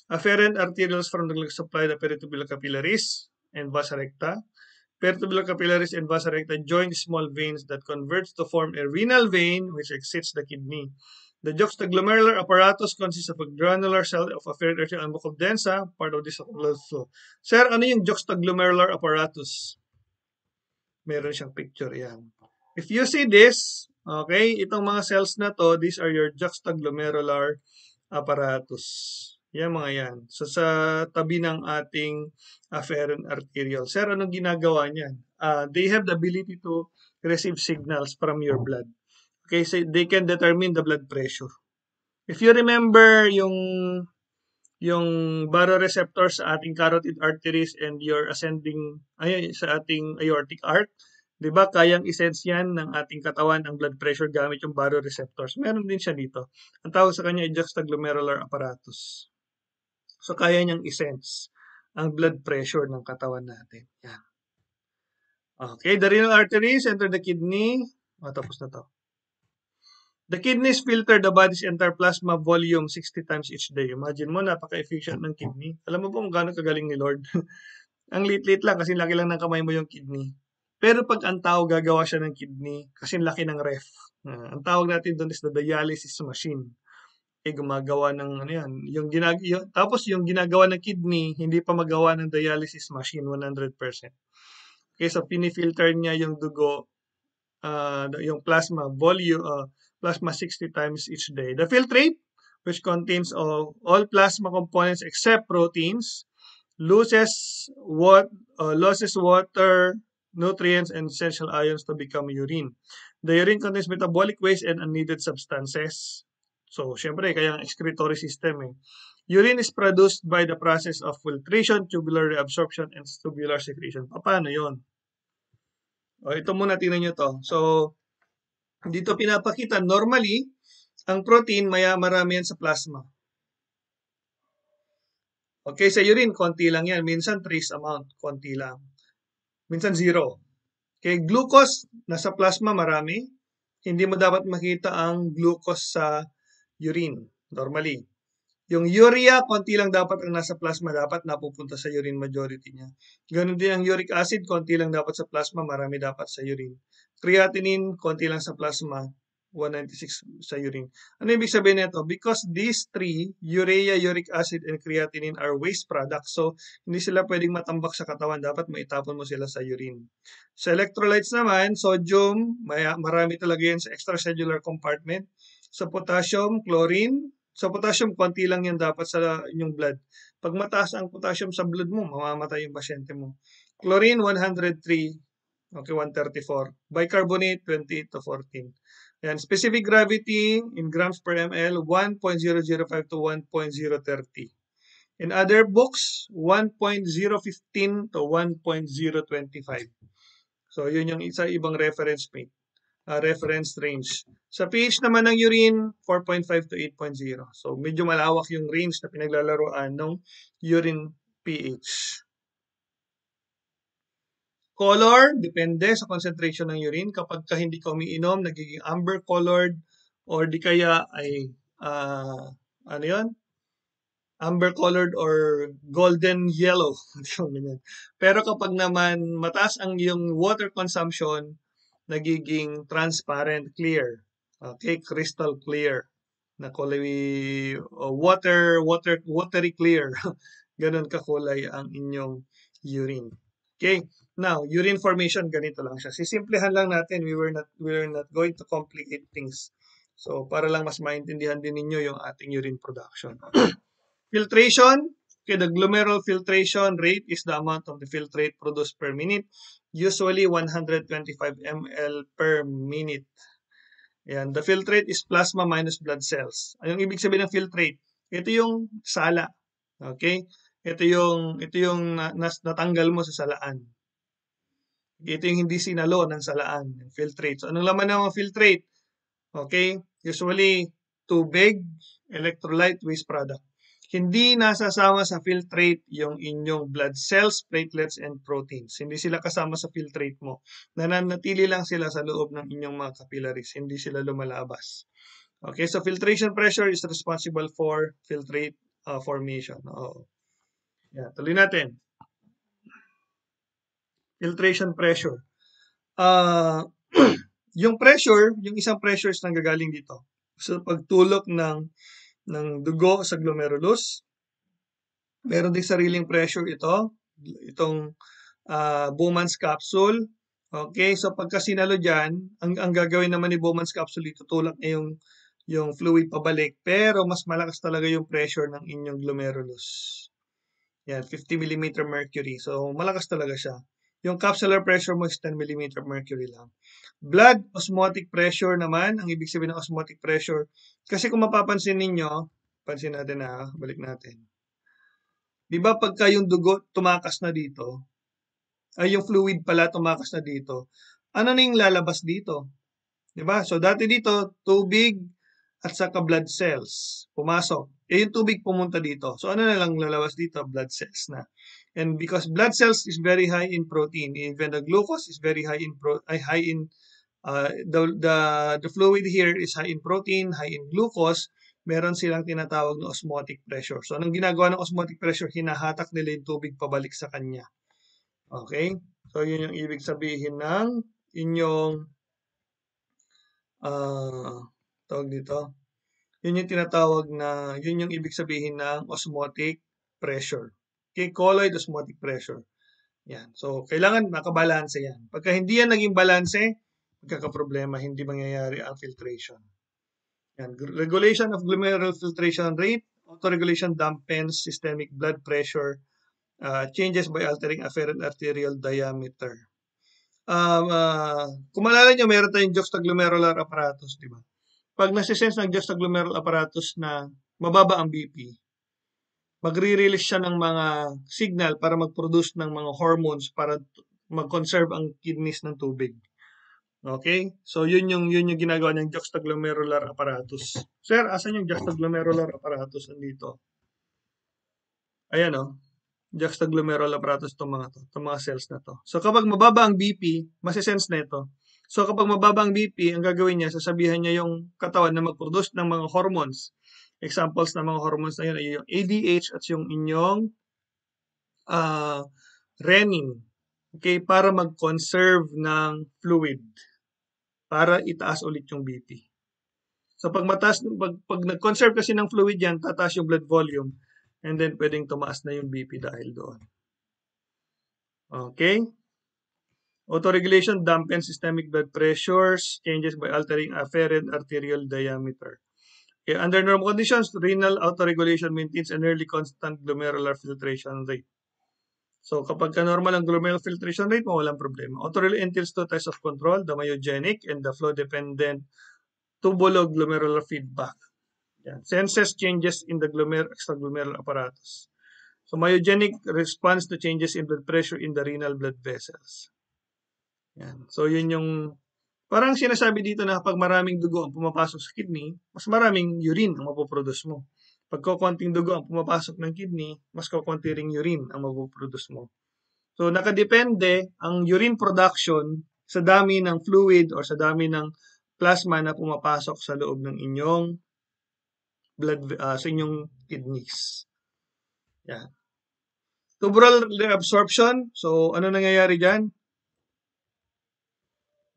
Afferent arterioles from the supply the peritubular capillaries and vasa recta. Peritubular capillaries and vasa recta join small veins that converts to form a renal vein which exits the kidney. The juxtaglomerular apparatus consists of a granular cell of a ferrate artery and densa, part of this blood flow. Sir, ano yung juxtaglomerular apparatus? Meron siyang picture yan. If you see this, okay, itong mga cells na to, these are your juxtaglomerular apparatus. Yan mga yan. So, sa tabi ng ating afferent arterial. Sir, anong ginagawa niyan? Uh, they have the ability to receive signals from your blood. Okay, so they can determine the blood pressure. If you remember yung yung baroreceptors sa ating carotid arteries and your ascending ay sa ating aortic arch, 'di ba? Kayang i-sense 'yan ng ating katawan ang blood pressure gamit yung baroreceptors. Meron din siya dito. Ang tawag sa kanya ay juxtaglomerular apparatus. So kaya niyang i-sense ang blood pressure ng katawan natin. Yan. Okay, the renal arteries enter the kidney. Matapos tapos na to. The kidneys filter the body's entire plasma volume 60 times each day. Imagine mo, napaka-efficient ng kidney. Alam mo ba kung gaano kagaling ni Lord? *laughs* ang lit-lit lang kasi laki lang ng kamay mo yung kidney. Pero pag ang tao gagawa siya ng kidney, kasi laki ng ref. Uh, ang tawag natin doon is the dialysis machine. Eh, gumagawa ng ano yan. Yung ginag yung, tapos yung ginagawa ng kidney, hindi pa magawa ng dialysis machine 100%. Okay, so pinifilter niya yung dugo, uh, yung plasma volume, uh, plasma 60 times each day. The filtrate, which contains all, all plasma components except proteins, loses, what, uh, loses water, nutrients, and essential ions to become urine. The urine contains metabolic waste and unneeded substances. So, syempre, kaya ang excretory system eh. Urine is produced by the process of filtration, tubular reabsorption, and tubular secretion. Paano yon? O, ito muna, tingnan nyo to. So, dito pinapakita, normally, ang protein, maya marami yan sa plasma. Okay, sa urine, konti lang yan. Minsan, trace amount, konti lang. Minsan, zero. Okay, glucose, nasa plasma marami. Hindi mo dapat makita ang glucose sa urine, normally. Yung urea, konti lang dapat ang nasa plasma, dapat napupunta sa urine majority niya. Ganun din ang uric acid, konti lang dapat sa plasma, marami dapat sa urine. Creatinine, konti lang sa plasma, 196 sa urine. Ano ibig sabihin nito? Because these three, urea, uric acid, and creatinine are waste products. So, hindi sila pwedeng matambak sa katawan. Dapat maitapon mo sila sa urine. Sa electrolytes naman, sodium, may, marami talaga yan sa extracellular compartment. Sa potassium, chlorine, So potassium, konti lang yan dapat sa inyong blood. Pag mataas ang potassium sa blood mo, mamamatay yung pasyente mo. Chlorine, 103. Okay, 134. Bicarbonate, 28 to 14. Ayan, specific gravity in grams per ml, 1.005 to 1.030. In other books, 1.015 to 1.025. So, yun yung isa ibang reference mate uh, reference range. Sa pH naman ng urine, 4.5 to 8.0. So medyo malawak yung range na pinaglalaroan ng urine pH. Color, depende sa concentration ng urine. Kapag ka hindi ka umiinom, nagiging amber colored or di kaya ay uh, ano yon amber colored or golden yellow. *laughs* Pero kapag naman mataas ang iyong water consumption, nagiging transparent clear. Okay, crystal clear. Na kulay uh, water, water, watery clear. *laughs* Ganon kakulay ang inyong urine. Okay? Now, urine formation, ganito lang siya. Sisimplehan lang natin. We were not, we were not going to complicate things. So, para lang mas maintindihan din ninyo yung ating urine production. *clears throat* filtration, okay, the glomerular filtration rate is the amount of the filtrate produced per minute usually 125 ml per minute. Ayan. The filtrate is plasma minus blood cells. Anong ibig sabihin ng filtrate? Ito yung sala. Okay? Ito yung ito yung natanggal mo sa salaan. Ito yung hindi sinalo ng salaan, filtrate. So anong laman ng filtrate? Okay? Usually tubig, electrolyte, waste product hindi nasasama sa filtrate yung inyong blood cells, platelets, and proteins. Hindi sila kasama sa filtrate mo. Nananatili lang sila sa loob ng inyong mga capillaries. Hindi sila lumalabas. Okay, so filtration pressure is responsible for filtrate uh, formation. Oo. Yeah, tuloy natin. Filtration pressure. Uh, *clears throat* yung pressure, yung isang pressure is nanggagaling dito. So pagtulok ng ng dugo sa glomerulus. Meron ding sariling pressure ito, itong uh, Bowman's capsule. Okay, so pagka sinalo dyan, ang, ang gagawin naman ni Bowman's capsule, itutulak niya yung, yung fluid pabalik. Pero mas malakas talaga yung pressure ng inyong glomerulus. Yan, 50 mm mercury. So, malakas talaga siya. Yung capsular pressure mo is 10 mm mercury lang. Blood osmotic pressure naman, ang ibig sabihin ng osmotic pressure, kasi kung mapapansin ninyo, pansin natin na, ah, balik natin. Di ba pagka yung dugo tumakas na dito, ay yung fluid pala tumakas na dito, ano na yung lalabas dito? Di ba? So dati dito, tubig at saka blood cells pumasok. Eh yung tubig pumunta dito. So ano na lang lalabas dito? Blood cells na. And because blood cells is very high in protein, even the glucose is very high in pro, uh, high in uh, the, the the fluid here is high in protein, high in glucose. Meron silang tinatawag na osmotic pressure. So anong ginagawa ng osmotic pressure? Hinahatak nila yung tubig pabalik sa kanya. Okay? So yun yung ibig sabihin ng inyong uh, tawag dito. Yun yung tinatawag na, yun yung ibig sabihin ng osmotic pressure colloid osmotic pressure. Yan. So, kailangan nakabalanse yan. Pagka hindi yan naging balanse, magkakaproblema, hindi mangyayari ang filtration. Yan. Regulation of glomerular filtration rate, autoregulation dampens systemic blood pressure, uh, changes by altering afferent arterial diameter. Um, uh, kung malala nyo, meron tayong juxtaglomerular apparatus, di ba? Pag nasisense ng juxtaglomerular apparatus na mababa ang BP, magre-release siya ng mga signal para mag-produce ng mga hormones para mag-conserve ang kidneys ng tubig. Okay? So, yun yung, yun yung ginagawa ng juxtaglomerular apparatus. Sir, asan yung juxtaglomerular apparatus? nandito? Ayan o. Oh. Juxtaglomerular apparatus itong mga to. Itong mga cells na to. So, kapag mababa ang BP, masisense na ito. So, kapag mababa ang BP, ang gagawin niya, sasabihan niya yung katawan na mag-produce ng mga hormones examples ng mga hormones na yun ay yung ADH at yung inyong uh, renin. Okay, para mag-conserve ng fluid. Para itaas ulit yung BP. So pag mataas, pag, pag nag-conserve kasi ng fluid yan, tataas yung blood volume. And then pwedeng tumaas na yung BP dahil doon. Okay? Autoregulation dampens systemic blood pressures, changes by altering afferent arterial diameter. Okay, under normal conditions, renal autoregulation maintains a nearly constant glomerular filtration rate. So kapag ka normal ang glomerular filtration rate mo, walang problema. Autoregulation entails two types of control, the myogenic and the flow-dependent tubuloglomerular feedback. Yan. Senses changes in the glomer extraglomerular apparatus. So myogenic responds to changes in blood pressure in the renal blood vessels. Yan. So yun yung Parang sinasabi dito na pag maraming dugo ang pumapasok sa kidney, mas maraming urine ang mapoproduce mo. Pag kukunting dugo ang pumapasok ng kidney, mas kukunti ring urine ang mapoproduce mo. So, nakadepende ang urine production sa dami ng fluid or sa dami ng plasma na pumapasok sa loob ng inyong blood uh, sa inyong kidneys. Yeah. Tubular reabsorption. So, ano nangyayari diyan?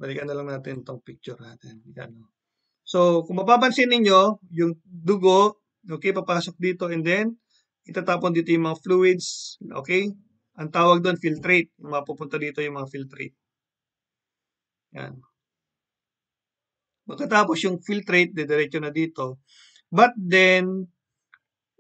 Balikan na lang natin itong picture natin. Yan. Oh. So, kung mapapansin ninyo, yung dugo, okay, papasok dito and then, itatapon dito yung mga fluids, okay? Ang tawag doon, filtrate. Yung mapupunta dito yung mga filtrate. Yan. Pagkatapos yung filtrate, didiretso na dito. But then,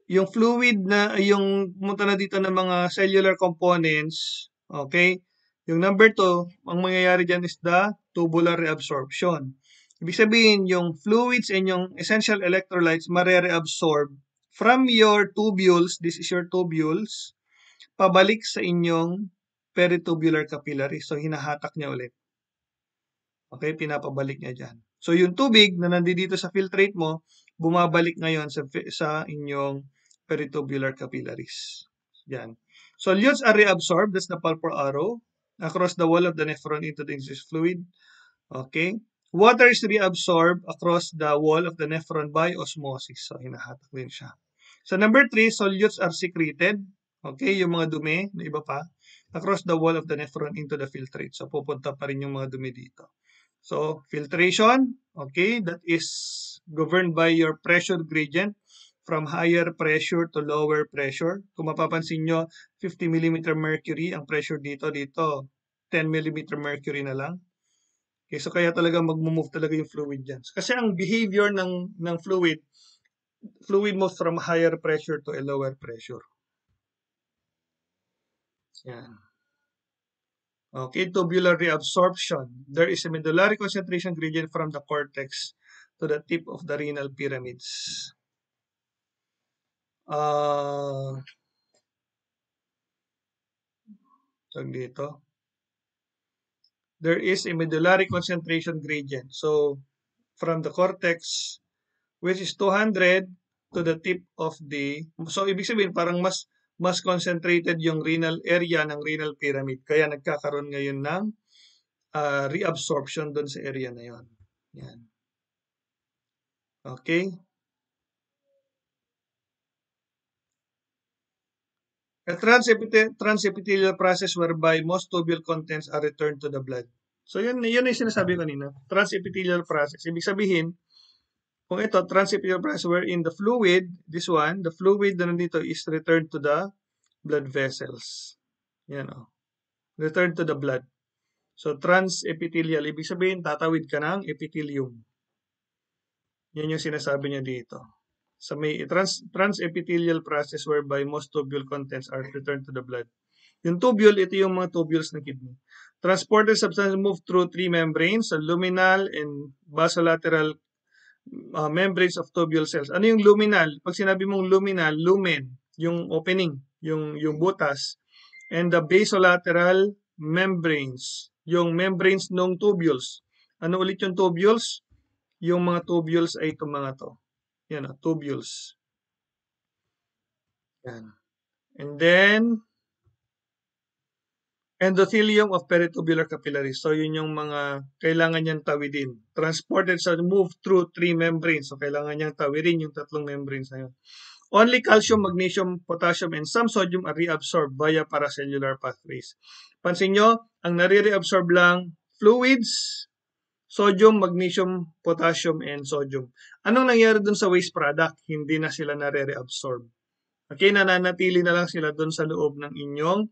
yung fluid na, yung pumunta na dito ng mga cellular components, okay? Yung number 2, ang mangyayari dyan is the tubular reabsorption. Ibig sabihin, yung fluids and yung essential electrolytes marereabsorb from your tubules, this is your tubules, pabalik sa inyong peritubular capillary. So, hinahatak niya ulit. Okay, pinapabalik niya dyan. So, yung tubig na nandito sa filtrate mo, bumabalik ngayon sa, sa inyong peritubular capillaries. Yan. Solutes are reabsorbed, that's the purple arrow across the wall of the nephron into the incised fluid. Okay? Water is reabsorbed across the wall of the nephron by osmosis. So, hinahatak din siya. So, number three, solutes are secreted. Okay? Yung mga dumi, na iba pa, across the wall of the nephron into the filtrate. So, pupunta pa rin yung mga dumi dito. So, filtration, okay, that is governed by your pressure gradient from higher pressure to lower pressure. Kung mapapansin nyo, 50 mm mercury, ang pressure dito, dito, 10 mm mercury na lang. Okay, so kaya talaga mag-move talaga yung fluid dyan. Kasi ang behavior ng, ng fluid, fluid moves from higher pressure to a lower pressure. Yan. Okay, tubular reabsorption. There is a medullary concentration gradient from the cortex to the tip of the renal pyramids uh, ah, tag dito, there is a medullary concentration gradient. So, from the cortex, which is 200 to the tip of the, so ibig sabihin parang mas, mas concentrated yung renal area ng renal pyramid. Kaya nagkakaroon ngayon ng uh, reabsorption doon sa area na yon. Yan. Okay? A transepithelial, transepithelial process whereby most tubule contents are returned to the blood. So yun, yun yung sinasabi kanina, transepithelial process. Ibig sabihin, kung ito, transepithelial process wherein the fluid, this one, the fluid na nandito is returned to the blood vessels. Yan o. Oh. Returned to the blood. So transepithelial, ibig sabihin tatawid ka ng epithelium. Yan yung sinasabi niya dito sa may trans, trans epithelial process whereby most tubule contents are returned to the blood. Yung tubule, ito yung mga tubules ng kidney. Transported substance move through three membranes, the luminal and basolateral uh, membranes of tubule cells. Ano yung luminal? Pag sinabi mong luminal, lumen, yung opening, yung, yung butas. And the basolateral membranes, yung membranes ng tubules. Ano ulit yung tubules? Yung mga tubules ay itong mga to. Yan, uh, tubules. Yan. And then, endothelium of peritubular capillaries. So, yun yung mga kailangan niyang tawidin. Transported sa so move through three membranes. So, kailangan niyang tawirin yung tatlong membranes na yun. Only calcium, magnesium, potassium, and some sodium are reabsorbed via paracellular pathways. Pansin nyo, ang nare-reabsorb lang fluids, sodium, magnesium, potassium, and sodium. Anong nangyari dun sa waste product? Hindi na sila nare-reabsorb. Okay, nananatili na lang sila dun sa loob ng inyong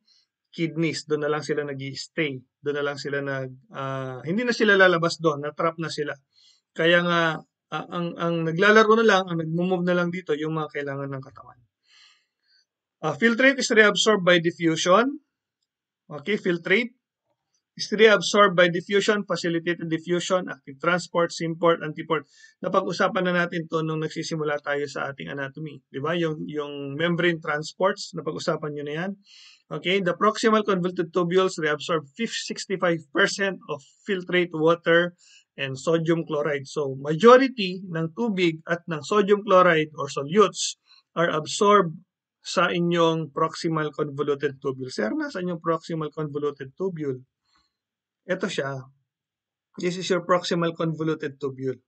kidneys. Doon na lang sila nag stay Doon na lang sila nag... Uh, hindi na sila lalabas doon. Natrap na sila. Kaya nga, uh, ang, ang naglalaro na lang, ang nagmumove na lang dito, yung mga kailangan ng katawan. Uh, filtrate is reabsorbed by diffusion. Okay, filtrate is absorbed by diffusion, facilitated diffusion, active transport, simport, antiport. Napag-usapan na natin to nung nagsisimula tayo sa ating anatomy. Di ba? Yung, yung membrane transports, napag-usapan nyo na yan. Okay, the proximal convoluted tubules reabsorb 65% of filtrate water and sodium chloride. So, majority ng tubig at ng sodium chloride or solutes are absorbed sa inyong proximal convoluted tubule. Sir, nasa inyong proximal convoluted tubule? Ito siya. This is your proximal convoluted tubule.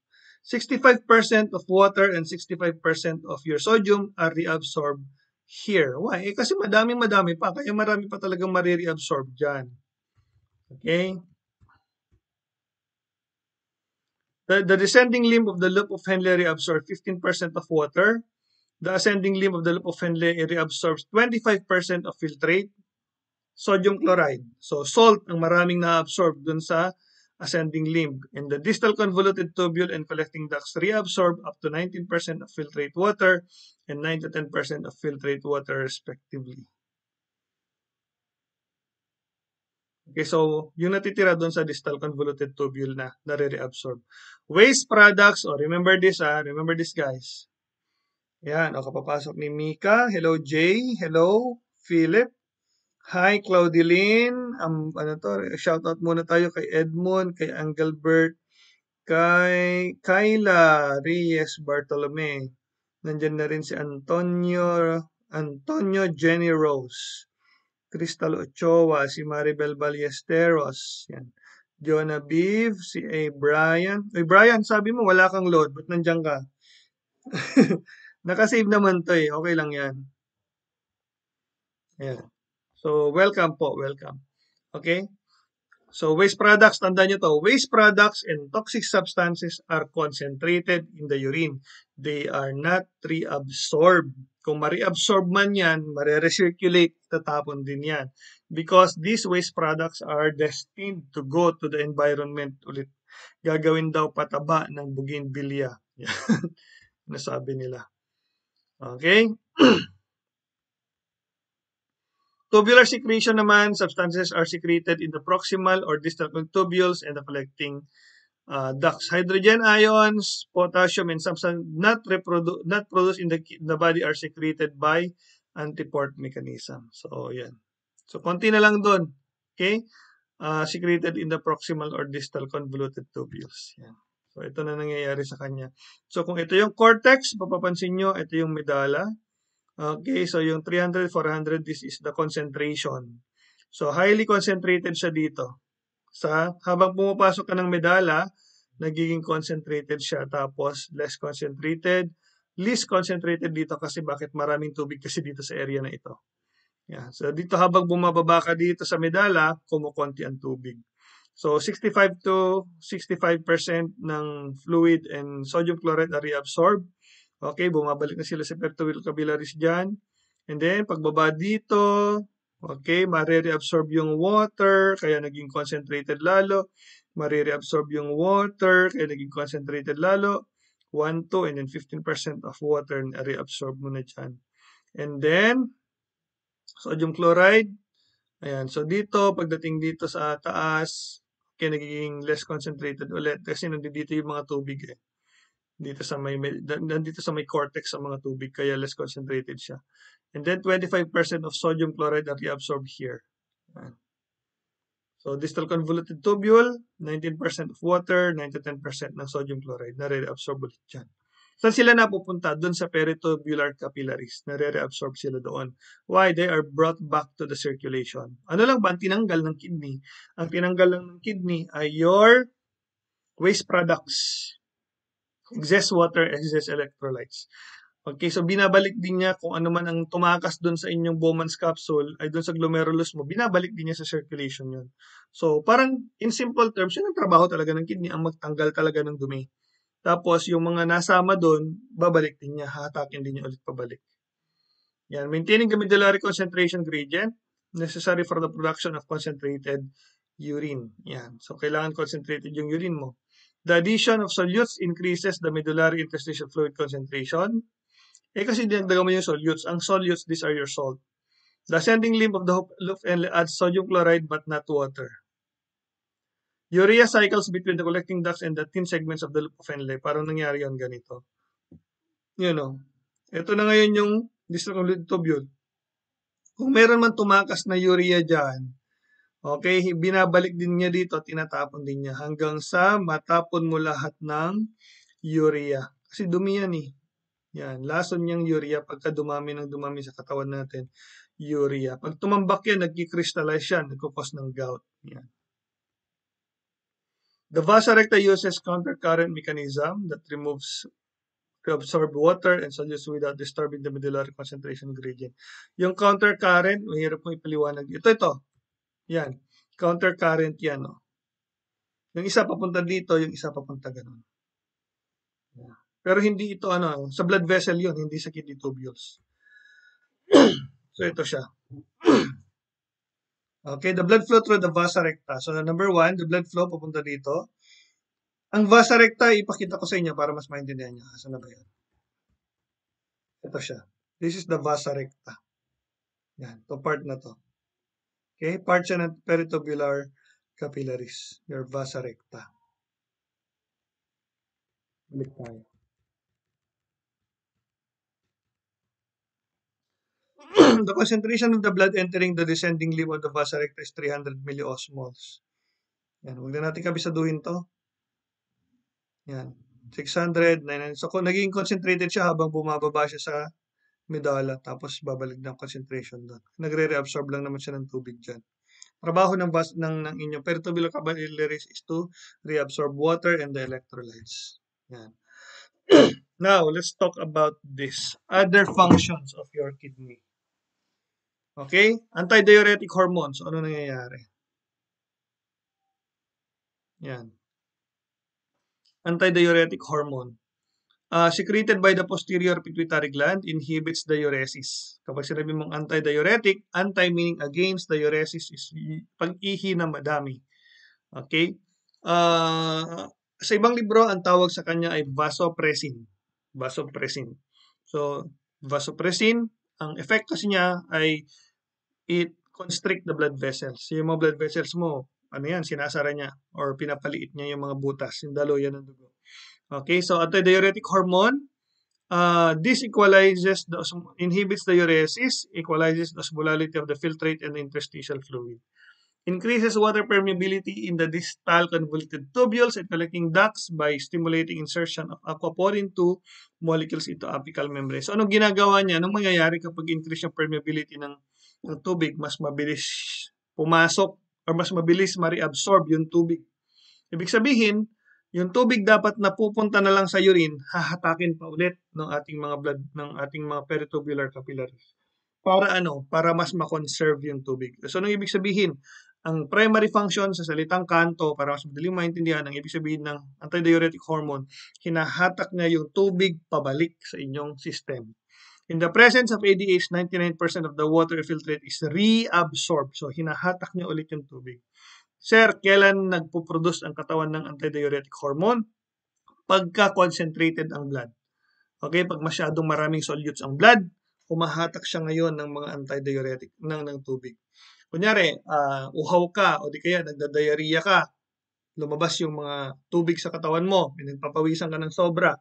65% of water and 65% of your sodium are reabsorbed here. Why? Eh, kasi madami-madami pa. Kaya marami pa talagang marireabsorb dyan. Okay? The, the descending limb of the loop of Henle reabsorbs 15% of water. The ascending limb of the loop of Henle reabsorbs 25% of filtrate sodium chloride. So salt ang maraming na-absorb dun sa ascending limb. In the distal convoluted tubule and collecting ducts reabsorb up to 19% of filtrate water and 9 to 10% of filtrate water respectively. Okay, so yung natitira doon sa distal convoluted tubule na nare-reabsorb. Waste products, oh, remember this ah, remember this guys. Yan, oh, kapapasok ni Mika. Hello Jay, hello Philip, Hi, Claudeline. Um, ano to, shout muna tayo kay Edmond, kay Angelbert, kay Kayla Reyes Bartolome. Nandiyan na rin si Antonio, Antonio Jenny Rose, Crystal Ochoa, si Maribel Ballesteros, yan. Jonah Beef, si A. Brian. Uy, Brian, sabi mo wala kang load, ba't nandiyan ka? *laughs* Nakasave naman to eh, okay lang yan. Ayan. So, welcome po, welcome. Okay? So, waste products, tanda nyo to, waste products and toxic substances are concentrated in the urine. They are not reabsorbed. Kung ma-reabsorb man yan, mare-recirculate, tatapon din yan. Because these waste products are destined to go to the environment ulit. Gagawin daw pataba ng bugimbilya. *laughs* Nasabi nila. Okay? *clears throat* Tubular secretion naman, substances are secreted in the proximal or distal tubules and the collecting uh, ducts. Hydrogen ions, potassium, and substance not, reprodu- not produced in the, in the body are secreted by antiport mechanism. So, yan. So, konti na lang doon. Okay? Uh, secreted in the proximal or distal convoluted tubules. Yan. So, ito na nangyayari sa kanya. So, kung ito yung cortex, papapansin nyo, ito yung medulla. Okay, so yung 300, 400, this is the concentration. So, highly concentrated siya dito. Sa, habang pumapasok ka ng medala, nagiging concentrated siya. Tapos, less concentrated. Least concentrated dito kasi bakit maraming tubig kasi dito sa area na ito. Yeah. So, dito habang bumababa ka dito sa medala, kumukonti ang tubig. So, 65 to 65% ng fluid and sodium chloride are reabsorbed Okay, bumabalik na sila sa Puerto Capillaries dyan. And then, pagbaba dito, okay, marireabsorb yung water, kaya naging concentrated lalo. Marireabsorb yung water, kaya naging concentrated lalo. 1, 2, and then 15% of water na reabsorb mo na dyan. And then, sodium chloride. Ayan, so dito, pagdating dito sa taas, okay, nagiging less concentrated ulit kasi nandito yung mga tubig eh dito sa may nandito sa may cortex ang mga tubig kaya less concentrated siya. And then 25% of sodium chloride are reabsorbed here. So distal convoluted tubule, 19% of water, 9 to 10% ng sodium chloride na reabsorb ulit dyan. Saan sila napupunta? Doon sa peritubular capillaries. Nare-reabsorb sila doon. Why? They are brought back to the circulation. Ano lang ba ang tinanggal ng kidney? Ang tinanggal lang ng kidney ay your waste products. Excess water, excess electrolytes. Okay, so binabalik din niya kung ano man ang tumakas doon sa inyong Bowman's capsule ay doon sa glomerulus mo, binabalik din niya sa circulation yun. So parang in simple terms, yun ang trabaho talaga ng kidney, ang magtanggal talaga ng dumi. Tapos yung mga nasama doon, babalik din niya, hatakin din niya ulit pabalik. Yan, maintaining the medullary concentration gradient necessary for the production of concentrated urine. Yan, so kailangan concentrated yung urine mo. The addition of solutes increases the medullary interstitial fluid concentration. Eh kasi dinagdagan mo yung solutes. Ang solutes, these are your salt. The ascending limb of the hook and adds sodium chloride but not water. Urea cycles between the collecting ducts and the thin segments of the loop of Henle. Parang nangyari yun ganito. You know. Ito na ngayon yung distributed tubule. Kung meron man tumakas na urea dyan, Okay, binabalik din niya dito, tinatapon din niya hanggang sa matapon mo lahat ng urea. Kasi dumi yan eh. Yan, lason niyang urea pagka dumami ng dumami sa katawan natin, urea. Pag tumambak yan, nagkikristallize yan, nagkukos ng gout. Yan. The vasa recta uses countercurrent mechanism that removes to absorb water and solutes without disturbing the medullary concentration gradient. Yung countercurrent, mahirap kong ipaliwanag. Ito, ito. Yan. Counter current yan. No? Oh. Yung isa papunta dito, yung isa papunta ganun. Pero hindi ito ano, sa blood vessel yon hindi sa kidney tubules. *clears throat* so ito siya. *clears throat* okay, the blood flow through the vasa recta. So number one, the blood flow papunta dito. Ang vasa recta, ipakita ko sa inyo para mas maintindihan nyo. Asa na ba yan? Ito siya. This is the vasa recta. Yan, to part na to. Okay, parts and peritobular capillaries, your vasa recta. Balik tayo. *clears throat* the concentration of the blood entering the descending limb of the vasa recta is 300 milliosmoles. Yan, huwag na natin kabisaduhin to. Yan, 600, 900. So, kung naging concentrated siya habang bumababa siya sa medula, tapos babalik ng concentration doon. Nagre-reabsorb lang naman siya ng tubig dyan. Trabaho ng, bas, ng, ng inyong peritoneal capillaries is to reabsorb water and the electrolytes. Yan. *clears throat* Now, let's talk about this. Other functions of your kidney. Okay? Antidiuretic hormones. Ano nangyayari? Yan. Antidiuretic hormone. Uh, ah, secreted by the posterior pituitary gland inhibits diuresis. Kapag sinabi mong antidiuretic, anti meaning against, diuresis is pag-ihi na madami. Okay? Uh, sa ibang libro, ang tawag sa kanya ay vasopressin. Vasopressin. So, vasopressin, ang effect kasi niya ay it constrict the blood vessels. So, yung mga blood vessels mo, ano yan, sinasara niya or pinapaliit niya yung mga butas, yung daluyan ng dugo. Okay, so diuretic hormone, uh, this equalizes, the inhibits the ureasis, equalizes the osmolality of the filtrate and the interstitial fluid. Increases water permeability in the distal convoluted tubules and collecting ducts by stimulating insertion of aquaporin 2 molecules into apical membrane. So, anong ginagawa niya? Anong mangyayari kapag increase yung permeability ng, ng tubig? Mas mabilis pumasok or mas mabilis ma-reabsorb yung tubig. Ibig sabihin, yung tubig dapat napupunta na lang sa urine, hahatakin pa ulit ng ating mga blood, ng ating mga peritubular capillaries. Para ano? Para mas ma-conserve yung tubig. So, anong ibig sabihin? Ang primary function sa salitang kanto, para mas madaling maintindihan, ang ibig sabihin ng antidiuretic hormone, hinahatak niya yung tubig pabalik sa inyong system. In the presence of ADH, 99% of the water infiltrate is reabsorbed. So, hinahatak niya ulit yung tubig. Sir, kailan nagpo-produce ang katawan ng antidiuretic hormone? Pagka concentrated ang blood. Okay, pag masyadong maraming solutes ang blood, humahatak siya ngayon ng mga antidiuretic, ng, ng tubig. Kunyari, uh, uhaw ka o di kaya nagdadiarrhea ka, lumabas yung mga tubig sa katawan mo, pinagpapawisan ka ng sobra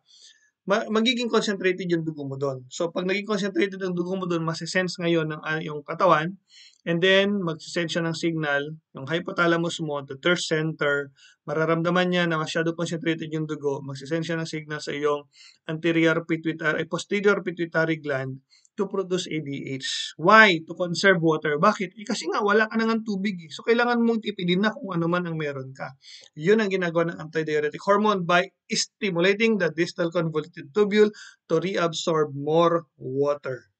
magiging concentrated yung dugo mo doon. So, pag naging concentrated ang dugo mo doon, masisense ngayon ng uh, yung katawan, and then, magsisense siya ng signal, yung hypothalamus mo, the third center, mararamdaman niya na masyado concentrated yung dugo, magsisense siya ng signal sa iyong anterior pituitary, posterior pituitary gland, to produce ADH. Why? To conserve water. Bakit? Eh, kasi nga, wala ka nang tubig. Eh. So, kailangan mong tipidin na kung ano man ang meron ka. Yun ang ginagawa ng antidiuretic hormone by stimulating the distal convoluted tubule to reabsorb more water.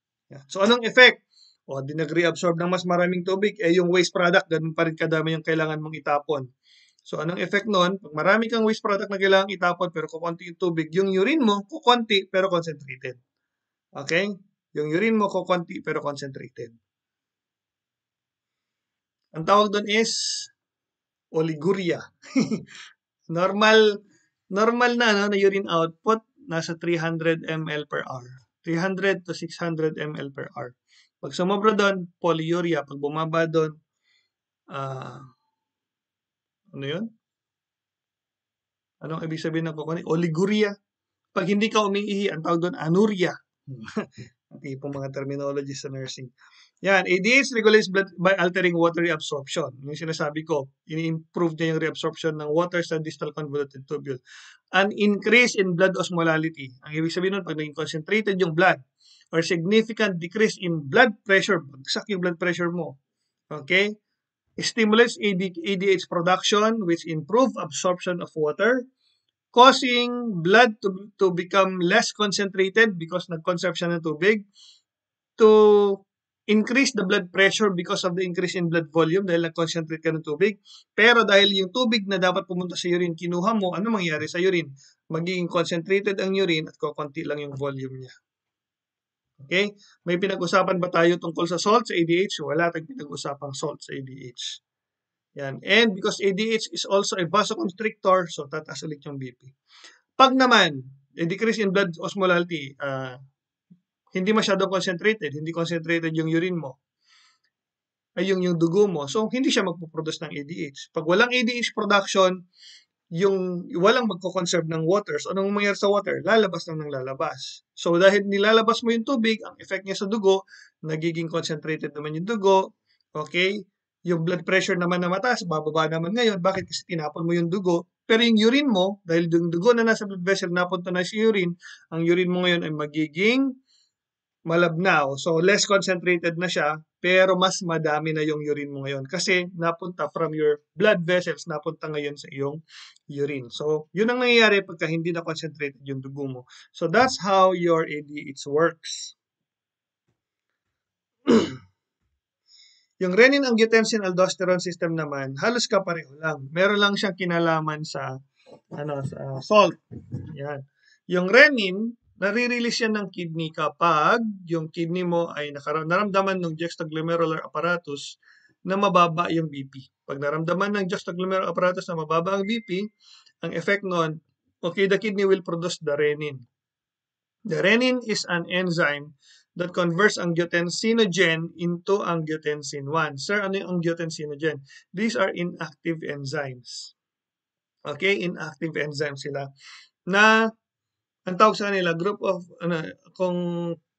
So, anong effect? O, di nag-reabsorb ng mas maraming tubig, eh yung waste product, ganun pa rin kadami yung kailangan mong itapon. So, anong effect nun? Pag marami kang waste product na kailangan itapon pero kukunti yung tubig, yung urine mo, kukunti pero concentrated. Okay? Yung urine mo, kukunti pero concentrated. Ang tawag doon is oliguria. *laughs* normal, normal na, no, na urine output, nasa 300 ml per hour. 300 to 600 ml per hour. Pag sumobra doon, polyuria. Pag bumaba doon, uh, ah, ano yun? Anong ibig sabihin ng kukunin? Oliguria. Pag hindi ka umiihi, ang tawag doon, anuria. *laughs* tipong mga terminology sa nursing. Yan, ADH regulates blood by altering water reabsorption. Yung sinasabi ko, ini-improve niya yung reabsorption ng water sa distal convoluted tubule. An increase in blood osmolality. Ang ibig sabihin nun, pag naging concentrated yung blood or significant decrease in blood pressure, bagsak yung blood pressure mo. Okay? stimulates ADH production which improve absorption of water causing blood to, to become less concentrated because nag-conserve siya ng tubig, to increase the blood pressure because of the increase in blood volume dahil nag-concentrate ka ng tubig. Pero dahil yung tubig na dapat pumunta sa urine, kinuha mo, ano mangyari sa urine? Magiging concentrated ang urine at kukunti lang yung volume niya. Okay? May pinag-usapan ba tayo tungkol sa salt sa ADH? Wala tayong pinag-usapang salt sa ADH. Yan. And because ADH is also a vasoconstrictor, so tataas ulit yung BP. Pag naman, a decrease in blood osmolality, uh, hindi masyado concentrated, hindi concentrated yung urine mo, ay yung, yung dugo mo, so hindi siya magpo-produce ng ADH. Pag walang ADH production, yung walang magko-conserve ng water. So, anong mangyari sa water? Lalabas lang ng lalabas. So, dahil nilalabas mo yung tubig, ang effect niya sa dugo, nagiging concentrated naman yung dugo, okay? yung blood pressure naman na mataas, bababa naman ngayon. Bakit? Kasi tinapon mo yung dugo. Pero yung urine mo, dahil yung dugo na nasa blood vessel, napunta na sa urine, ang urine mo ngayon ay magiging malabnaw. So, less concentrated na siya, pero mas madami na yung urine mo ngayon. Kasi napunta from your blood vessels, napunta ngayon sa iyong urine. So, yun ang nangyayari pagka hindi na concentrated yung dugo mo. So, that's how your ADH works. *clears throat* Yung renin-angiotensin-aldosterone system naman, halos kapareho lang. Meron lang siyang kinalaman sa ano sa salt. Yan. Yung renin, nare-release yan ng kidney kapag yung kidney mo ay nakaram- naramdaman ng juxtaglomerular apparatus na mababa yung BP. Pag naramdaman ng juxtaglomerular apparatus na mababa ang BP, ang effect nun, okay, the kidney will produce the renin. The renin is an enzyme that converts angiotensinogen into angiotensin 1. Sir, ano yung angiotensinogen? These are inactive enzymes. Okay, inactive enzymes sila na ang tawag sa kanila group of ano, kung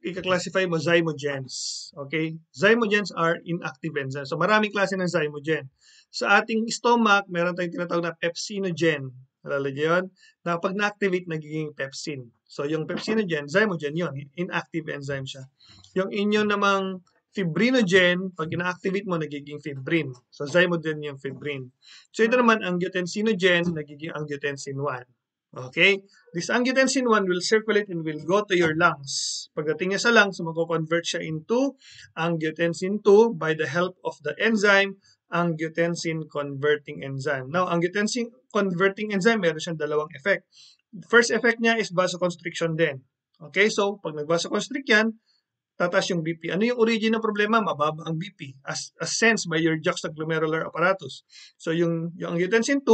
i-classify mo zymogens. Okay? Zymogens are inactive enzymes. So maraming klase ng zymogen. Sa ating stomach, meron tayong tinatawag na pepsinogen. Alala niyo yun? Na pag na-activate, nagiging pepsin. So, yung pepsinogen, zymogen, yun, inactive enzyme siya. Yung inyo namang fibrinogen, pag ina mo, nagiging fibrin. So, zymogen yung fibrin. So, ito naman, ang angiotensinogen, nagiging angiotensin 1. Okay? This angiotensin 1 will circulate and will go to your lungs. Pagdating niya sa lungs, magko-convert siya into angiotensin 2 by the help of the enzyme angiotensin converting enzyme. Now, angiotensin converting enzyme, meron siyang dalawang effect first effect niya is vasoconstriction din. Okay, so pag nag-vasoconstrict yan, tataas yung BP. Ano yung origin ng problema? Mababa ang BP as, as sensed by your juxtaglomerular apparatus. So yung, yung angiotensin 2,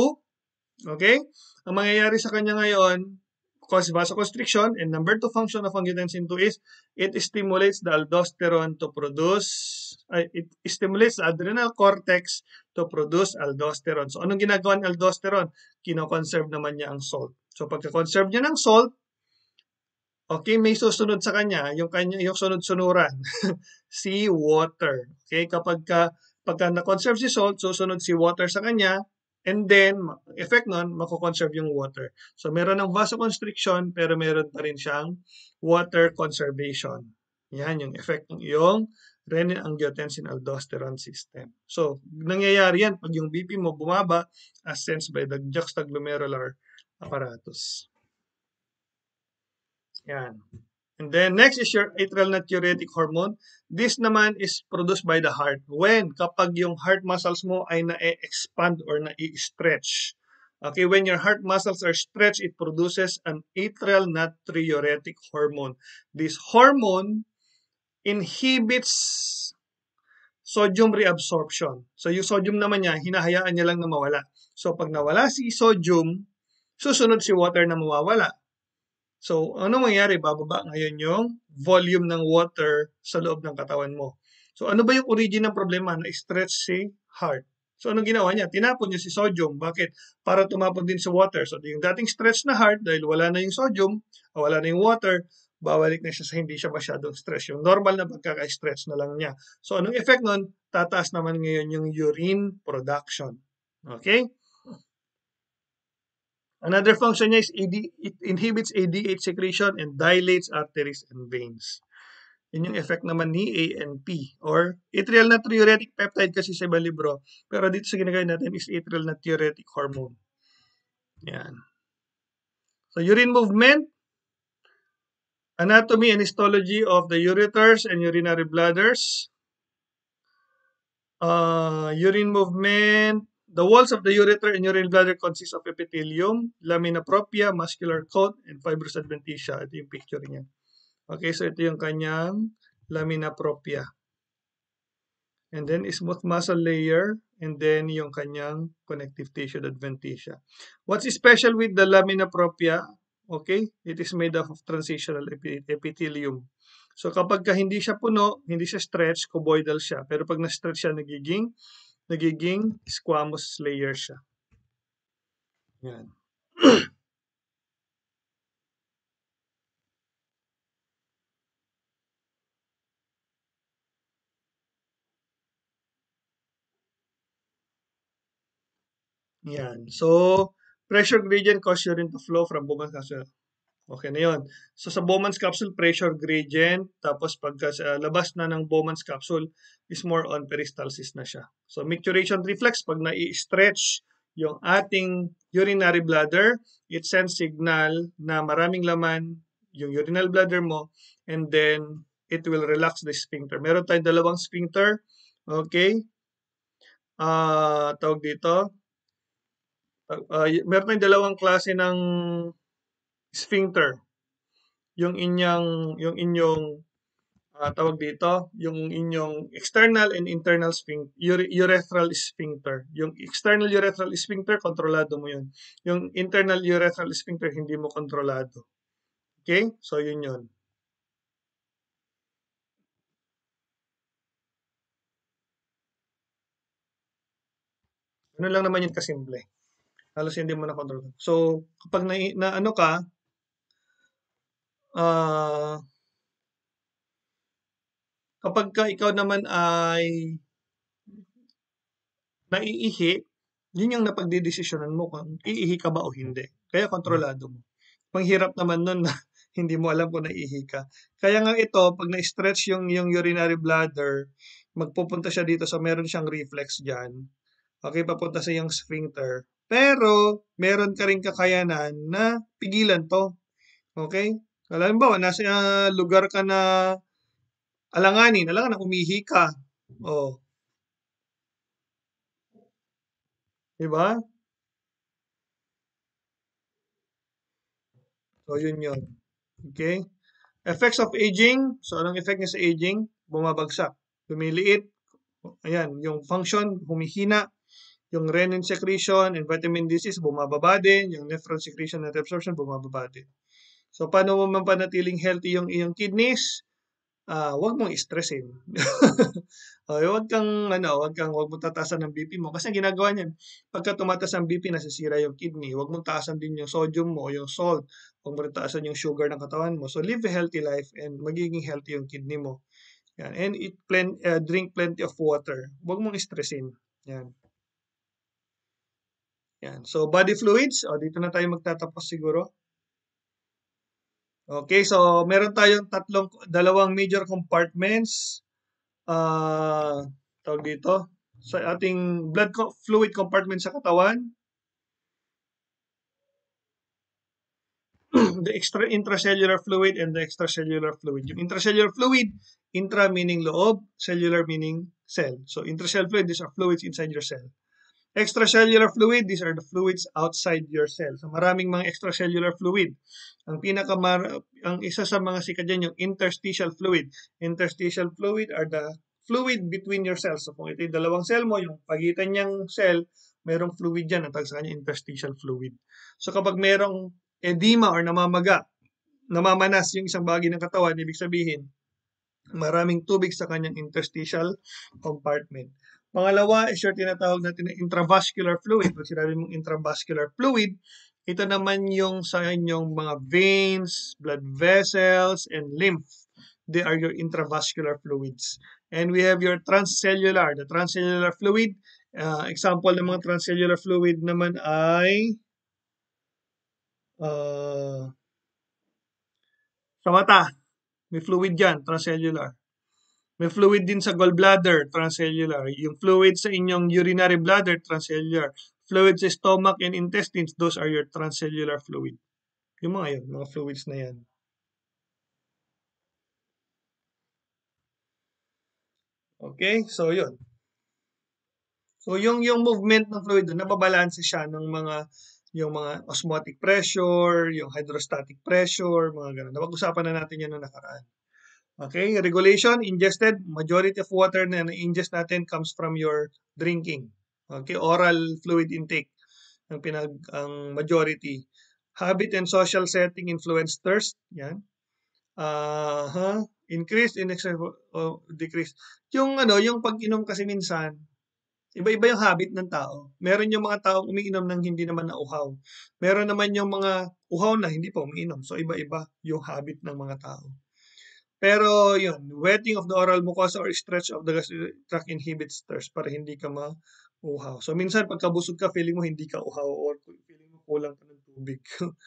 okay, ang mangyayari sa kanya ngayon, cause vasoconstriction. And number two function of angiotensin 2 is it stimulates the aldosterone to produce, uh, it stimulates the adrenal cortex to produce aldosterone. So anong ginagawa ng aldosterone? Kinoconserve naman niya ang salt. So pagka-conserve niya ng salt, Okay, may susunod sa kanya, yung kanya yung sunod-sunuran. *laughs* si water. Okay, kapag ka, pagka na-conserve si salt, susunod si water sa kanya, And then, effect nun, makukonserve yung water. So, meron ng vasoconstriction, pero meron pa rin siyang water conservation. Yan yung effect ng iyong renin-angiotensin-aldosterone system. So, nangyayari yan pag yung BP mo bumaba as sensed by the juxtaglomerular apparatus. Yan. And then next is your atrial natriuretic hormone. This naman is produced by the heart. When? Kapag yung heart muscles mo ay na-expand or na-stretch. Okay, when your heart muscles are stretched, it produces an atrial natriuretic hormone. This hormone inhibits sodium reabsorption. So yung sodium naman niya, hinahayaan niya lang na mawala. So pag nawala si sodium, susunod si water na mawawala. So, ano mangyayari? Bababa ngayon yung volume ng water sa loob ng katawan mo. So, ano ba yung origin ng problema? Na-stretch si heart. So, anong ginawa niya? Tinapon niya si sodium. Bakit? Para tumapon din sa water. So, yung dating stretch na heart, dahil wala na yung sodium, wala na yung water, babalik na siya sa hindi siya masyadong stress. Yung normal na pagkaka-stretch na lang niya. So, anong effect nun? Tataas naman ngayon yung urine production. Okay? Another function niya is AD, it inhibits ADH secretion and dilates arteries and veins. Yun yung effect naman ni ANP or atrial natriuretic peptide kasi sa ibang libro. Pero dito sa ginagawa natin is atrial natriuretic hormone. Yan. So urine movement, anatomy and histology of the ureters and urinary bladders, uh, urine movement, The walls of the ureter and urinary bladder consist of epithelium, lamina propria, muscular coat, and fibrous adventitia. Ito yung picture niya. Okay, so ito yung kanyang lamina propria. And then smooth muscle layer, and then yung kanyang connective tissue adventitia. What's special with the lamina propria? Okay, it is made up of transitional epithelium. So kapag ka hindi siya puno, hindi siya stretch, cuboidal siya. Pero pag na-stretch siya, nagiging nagiging squamous layer siya. Yan. Yan. So, pressure gradient causes urine to flow from woman's nostril. Okay na yun. So sa Bowman's capsule, pressure gradient. Tapos pagka uh, labas na ng Bowman's capsule, is more on peristalsis na siya. So micturition reflex, pag nai-stretch yung ating urinary bladder, it sends signal na maraming laman yung urinary bladder mo and then it will relax the sphincter. Meron tayong dalawang sphincter. Okay? Uh, tawag dito. Uh, uh, meron tayong dalawang klase ng sphincter. Yung inyong yung inyong uh, tawag dito, yung inyong external and internal sphincter, urethral sphincter. Yung external urethral sphincter, kontrolado mo yun. Yung internal urethral sphincter, hindi mo kontrolado. Okay? So, yun yun. Ano lang naman yun kasimple. Halos hindi mo na kontrol. So, kapag na, na ano ka, uh, kapag ka ikaw naman ay naiihi, yun yung napagdidesisyonan mo kung iihi ka ba o hindi. Kaya kontrolado mo. Panghirap naman nun na *laughs* hindi mo alam kung naiihi ka. Kaya nga ito, pag na-stretch yung, yung urinary bladder, magpupunta siya dito sa meron siyang reflex dyan. Okay, papunta sa yung sphincter. Pero, meron ka rin kakayanan na pigilan to. Okay? Halimbawa, nasa uh, lugar ka na alanganin, alangan na umihi ka. Oh. Diba? So, yun yun. Okay? Effects of aging. So, anong effect niya sa aging? Bumabagsak. Lumiliit. Ayan, yung function, humihina. Yung renin secretion and vitamin D6, bumababa din. Yung nephron secretion and absorption, bumababa din. So, paano mo mapanatiling healthy yung iyong kidneys? Uh, ah, wag mong stressin. *laughs* okay, wag kang, ano, wag kang, wag mong tataasan ng BP mo. Kasi ginagawa niyan, pagka tumataas ang BP, nasisira yung kidney. Wag mong taasan din yung sodium mo o yung salt. Wag mong taasan yung sugar ng katawan mo. So, live a healthy life and magiging healthy yung kidney mo. Yan. And eat plen- uh, drink plenty of water. Wag mong stressin. Yan. Yan. So, body fluids. O, oh, dito na tayo magtatapos siguro. Okay, so meron tayong tatlong, dalawang major compartments. Uh, tawag dito, sa ating blood co fluid compartment sa katawan. *clears throat* the extra intracellular fluid and the extracellular fluid. Yung intracellular fluid, intra meaning loob, cellular meaning cell. So intracellular fluid, is a fluids inside your cell. Extracellular fluid, these are the fluids outside your cell. So maraming mga extracellular fluid. Ang pinaka ang isa sa mga sikat diyan yung interstitial fluid. Interstitial fluid are the fluid between your cells. So kung ito yung dalawang cell mo, yung pagitan niyang cell, mayroong fluid diyan at sa kanya interstitial fluid. So kapag mayroong edema or namamaga, namamanas yung isang bahagi ng katawan, ibig sabihin, maraming tubig sa kanyang interstitial compartment. Pangalawa is yung tinatawag natin na intravascular fluid. Pag sinabi mong intravascular fluid, ito naman yung sa inyong mga veins, blood vessels, and lymph. They are your intravascular fluids. And we have your transcellular. The transcellular fluid, uh, example ng mga transcellular fluid naman ay uh, sa mata. May fluid yan, transcellular. May fluid din sa gallbladder, transcellular. Yung fluid sa inyong urinary bladder, transcellular. Fluid sa stomach and intestines, those are your transcellular fluid. Yung mga yun, mga fluids na yan. Okay, so yun. So yung yung movement ng fluid doon, nababalanse siya ng mga yung mga osmotic pressure, yung hydrostatic pressure, mga ganun. Napag-usapan na natin yan noong nakaraan. Okay, regulation, ingested, majority of water na ingest natin comes from your drinking. Okay, oral fluid intake ang pinag ang majority. Habit and social setting influence thirst, 'yan. Uh, huh? increase in excess decrease. Yung ano, yung pag-inom kasi minsan iba-iba yung habit ng tao. Meron yung mga tao umiinom ng hindi naman nauhaw. Meron naman yung mga uhaw na hindi pa umiinom. So iba-iba yung habit ng mga tao. Pero yun, wetting of the oral mucosa or stretch of the gastric tract inhibits thirst para hindi ka ma-uhaw. So minsan pagkabusog ka, feeling mo hindi ka uhaw or feeling mo kulang ka ng tubig. *laughs*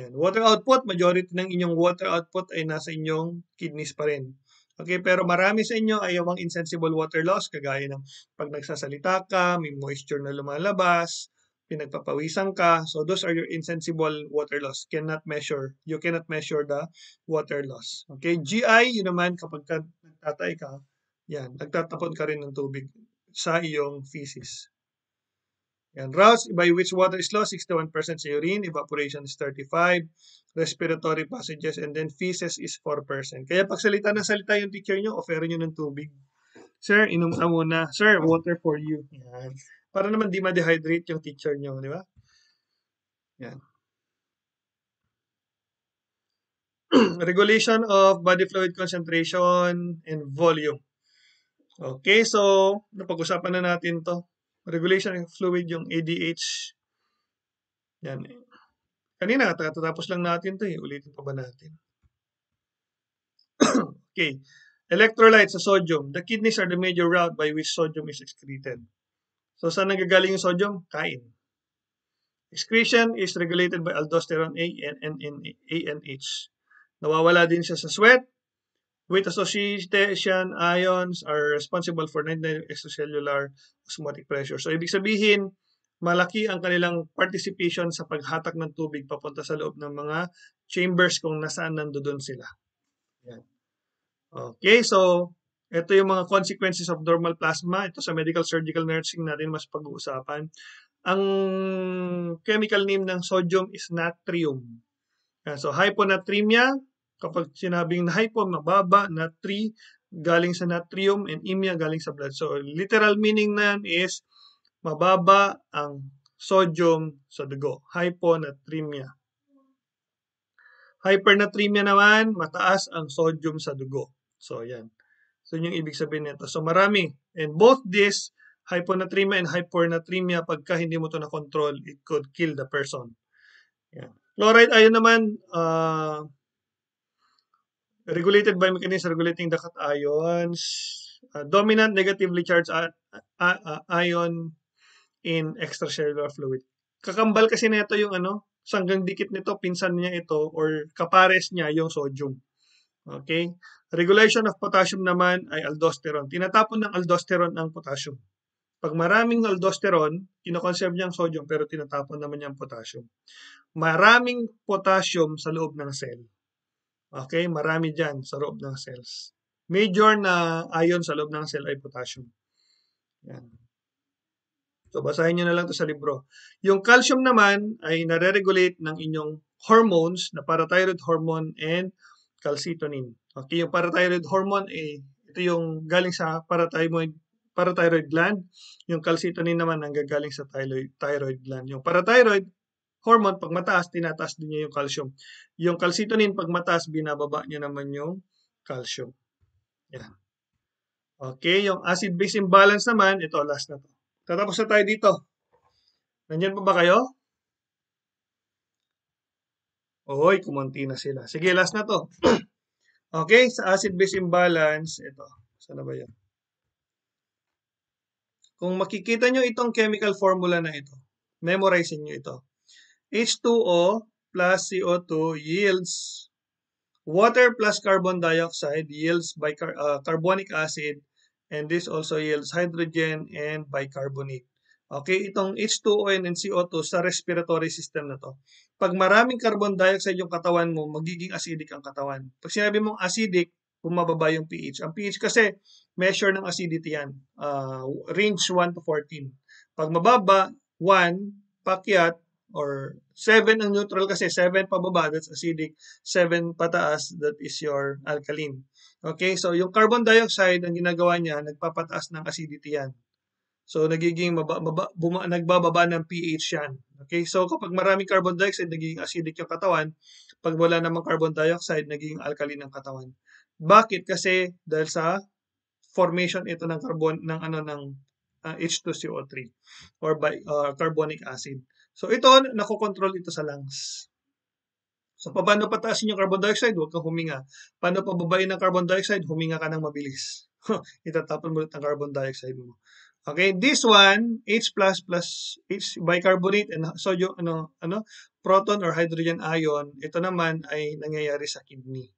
Yan. Water output, majority ng inyong water output ay nasa inyong kidneys pa rin. Okay, pero marami sa inyo ayaw ang insensible water loss, kagaya ng pag nagsasalita ka, may moisture na lumalabas, pinagpapawisan ka. So those are your insensible water loss. Cannot measure. You cannot measure the water loss. Okay? GI, yun naman kapag ka, nagtatay ka, yan, nagtatapon ka rin ng tubig sa iyong feces. Yan, routes by which water is lost, 61% sa urine, evaporation is 35, respiratory passages, and then feces is 4%. Kaya pag salita na salita yung teacher nyo, offer nyo ng tubig. Sir, inom ka muna. Sir, water for you. Yan. Para naman di ma-dehydrate yung teacher nyo, di ba? Yan. *clears throat* Regulation of body fluid concentration and volume. Okay, so napag-usapan na natin to. Regulation of fluid yung ADH. Yan. Kanina, katatapos lang natin to eh. Ulitin pa ba natin? *clears throat* okay. Electrolytes sa sodium. The kidneys are the major route by which sodium is excreted. So saan nagagaling yung sodium? Kain. Excretion is regulated by aldosterone A and ANH. Nawawala din siya sa sweat. With association ions are responsible for 99 extracellular osmotic pressure. So ibig sabihin, malaki ang kanilang participation sa paghatak ng tubig papunta sa loob ng mga chambers kung nasaan nandoon sila. Yan. Okay, so ito yung mga consequences of normal plasma. Ito sa medical surgical nursing natin mas pag-uusapan. Ang chemical name ng sodium is natrium. So hyponatremia, kapag sinabing hypo, mababa, natri, galing sa natrium, and emia, galing sa blood. So literal meaning na is mababa ang sodium sa dugo. Hyponatremia. Hypernatremia naman, mataas ang sodium sa dugo. So, yan. So, yung ibig sabihin nito. So, marami. And both this, hyponatremia and hypernatremia, pagka hindi mo to na-control, it could kill the person. Yan. Chloride ion naman, uh, regulated by mechanism regulating the cations. Uh, ah, dominant negatively charged ah, ion in extracellular fluid. Kakambal kasi nito yung ano, sanggang dikit nito, pinsan niya ito, or kapares niya yung sodium. Okay? Regulation of potassium naman ay aldosterone. Tinatapon ng aldosterone ang potassium. Pag maraming aldosterone, kinoconserve niya ang sodium pero tinatapon naman niya ang potassium. Maraming potassium sa loob ng cell. Okay? Marami dyan sa loob ng cells. Major na ion sa loob ng cell ay potassium. Yan. So, basahin nyo na lang to sa libro. Yung calcium naman ay nare-regulate ng inyong hormones na parathyroid hormone and calcitonin. Okay, yung parathyroid hormone, eh, ito yung galing sa parathyroid, parathyroid gland. Yung calcitonin naman ang gagaling sa thyroid, thyroid gland. Yung parathyroid hormone, pag mataas, tinataas din niya yung calcium. Yung calcitonin, pag mataas, binababa niya naman yung calcium. Yan. Okay, yung acid-base imbalance naman, ito, last na to. Tatapos na tayo dito. Nandiyan pa ba kayo? Hoy, kumunti na sila. Sige, last na to. *clears throat* okay, sa acid-base imbalance, ito. Sana ba yan? Kung makikita nyo itong chemical formula na ito, memorize nyo ito. H2O plus CO2 yields water plus carbon dioxide yields by uh, carbonic acid and this also yields hydrogen and bicarbonate. Okay, itong H2O and CO2 sa respiratory system na to pag maraming carbon dioxide yung katawan mo, magiging acidic ang katawan. Pag sinabi mong acidic, bumababa yung pH. Ang pH kasi, measure ng acidity yan. Uh, range 1 to 14. Pag mababa, 1, pakyat, or 7 ang neutral kasi, 7 pababa, that's acidic. 7 pataas, that is your alkaline. Okay, so yung carbon dioxide, ang ginagawa niya, nagpapataas ng acidity yan. So nagiging baba, maba, buma, nagbababa ng pH yan. Okay? So kapag maraming carbon dioxide, nagiging acidic yung katawan. Pag wala namang carbon dioxide, nagiging alkaline ang katawan. Bakit? Kasi dahil sa formation ito ng carbon ng ano ng uh, ah, H2CO3 or by uh, ah, carbonic acid. So ito nakokontrol ito sa lungs. So paano pataasin yung carbon dioxide? Huwag kang huminga. Paano pababain ng carbon dioxide? Huminga ka ng mabilis. *laughs* Itatapon mo ulit ang carbon dioxide mo. Okay, this one, H++, H bicarbonate and sodium, ano, ano, proton or hydrogen ion, ito naman ay nangyayari sa kidney.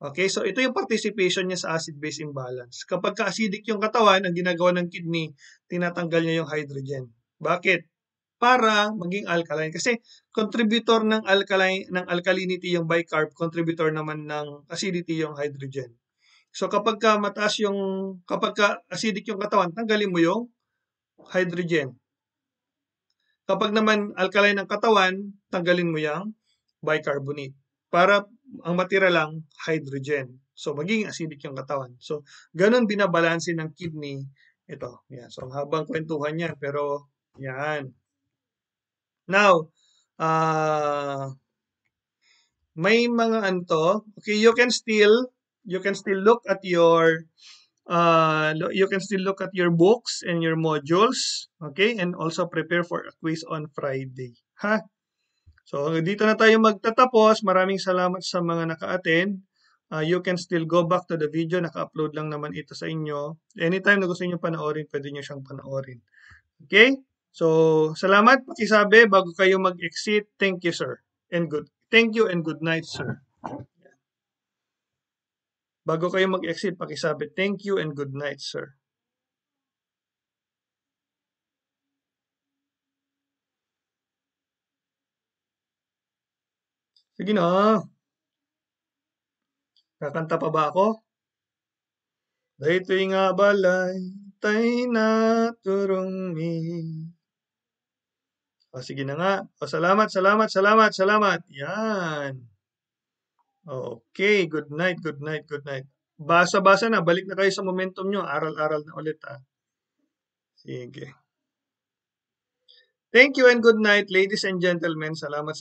Okay, so ito yung participation niya sa acid-base imbalance. Kapag ka-acidic yung katawan, ang ginagawa ng kidney, tinatanggal niya yung hydrogen. Bakit? Para maging alkaline. Kasi contributor ng alkaline ng alkalinity yung bicarb, contributor naman ng acidity yung hydrogen. So kapag ka mataas yung, kapag ka acidic yung katawan, tanggalin mo yung hydrogen. Kapag naman alkaline ang katawan, tanggalin mo yung bicarbonate para ang matira lang hydrogen. So maging acidic yung katawan. So ganun binabalanse ng kidney ito. Yan. So ang habang kwentuhan yan pero yan. Now, uh, may mga anto. Okay, you can still you can still look at your uh, you can still look at your books and your modules, okay? And also prepare for a quiz on Friday, ha? So, dito na tayo magtatapos. Maraming salamat sa mga naka-attend. Uh, you can still go back to the video. Naka-upload lang naman ito sa inyo. Anytime na gusto nyo panoorin, pwede niyo siyang panoorin. Okay? So, salamat. Pakisabi bago kayo mag-exit. Thank you, sir. And good. Thank you and good night, sir. Bago kayo mag-exit, pakisabi, thank you and good night, sir. Sige na. Kakanta pa ba ako? Daytoy nga balay, tay na turong mi. O sige na nga. O salamat, salamat, salamat, salamat. Yan. Okay, good night, good night, good night. Basa-basa na, balik na kayo sa momentum nyo. Aral-aral na ulit ah. Sige. Thank you and good night, ladies and gentlemen. Salamat sa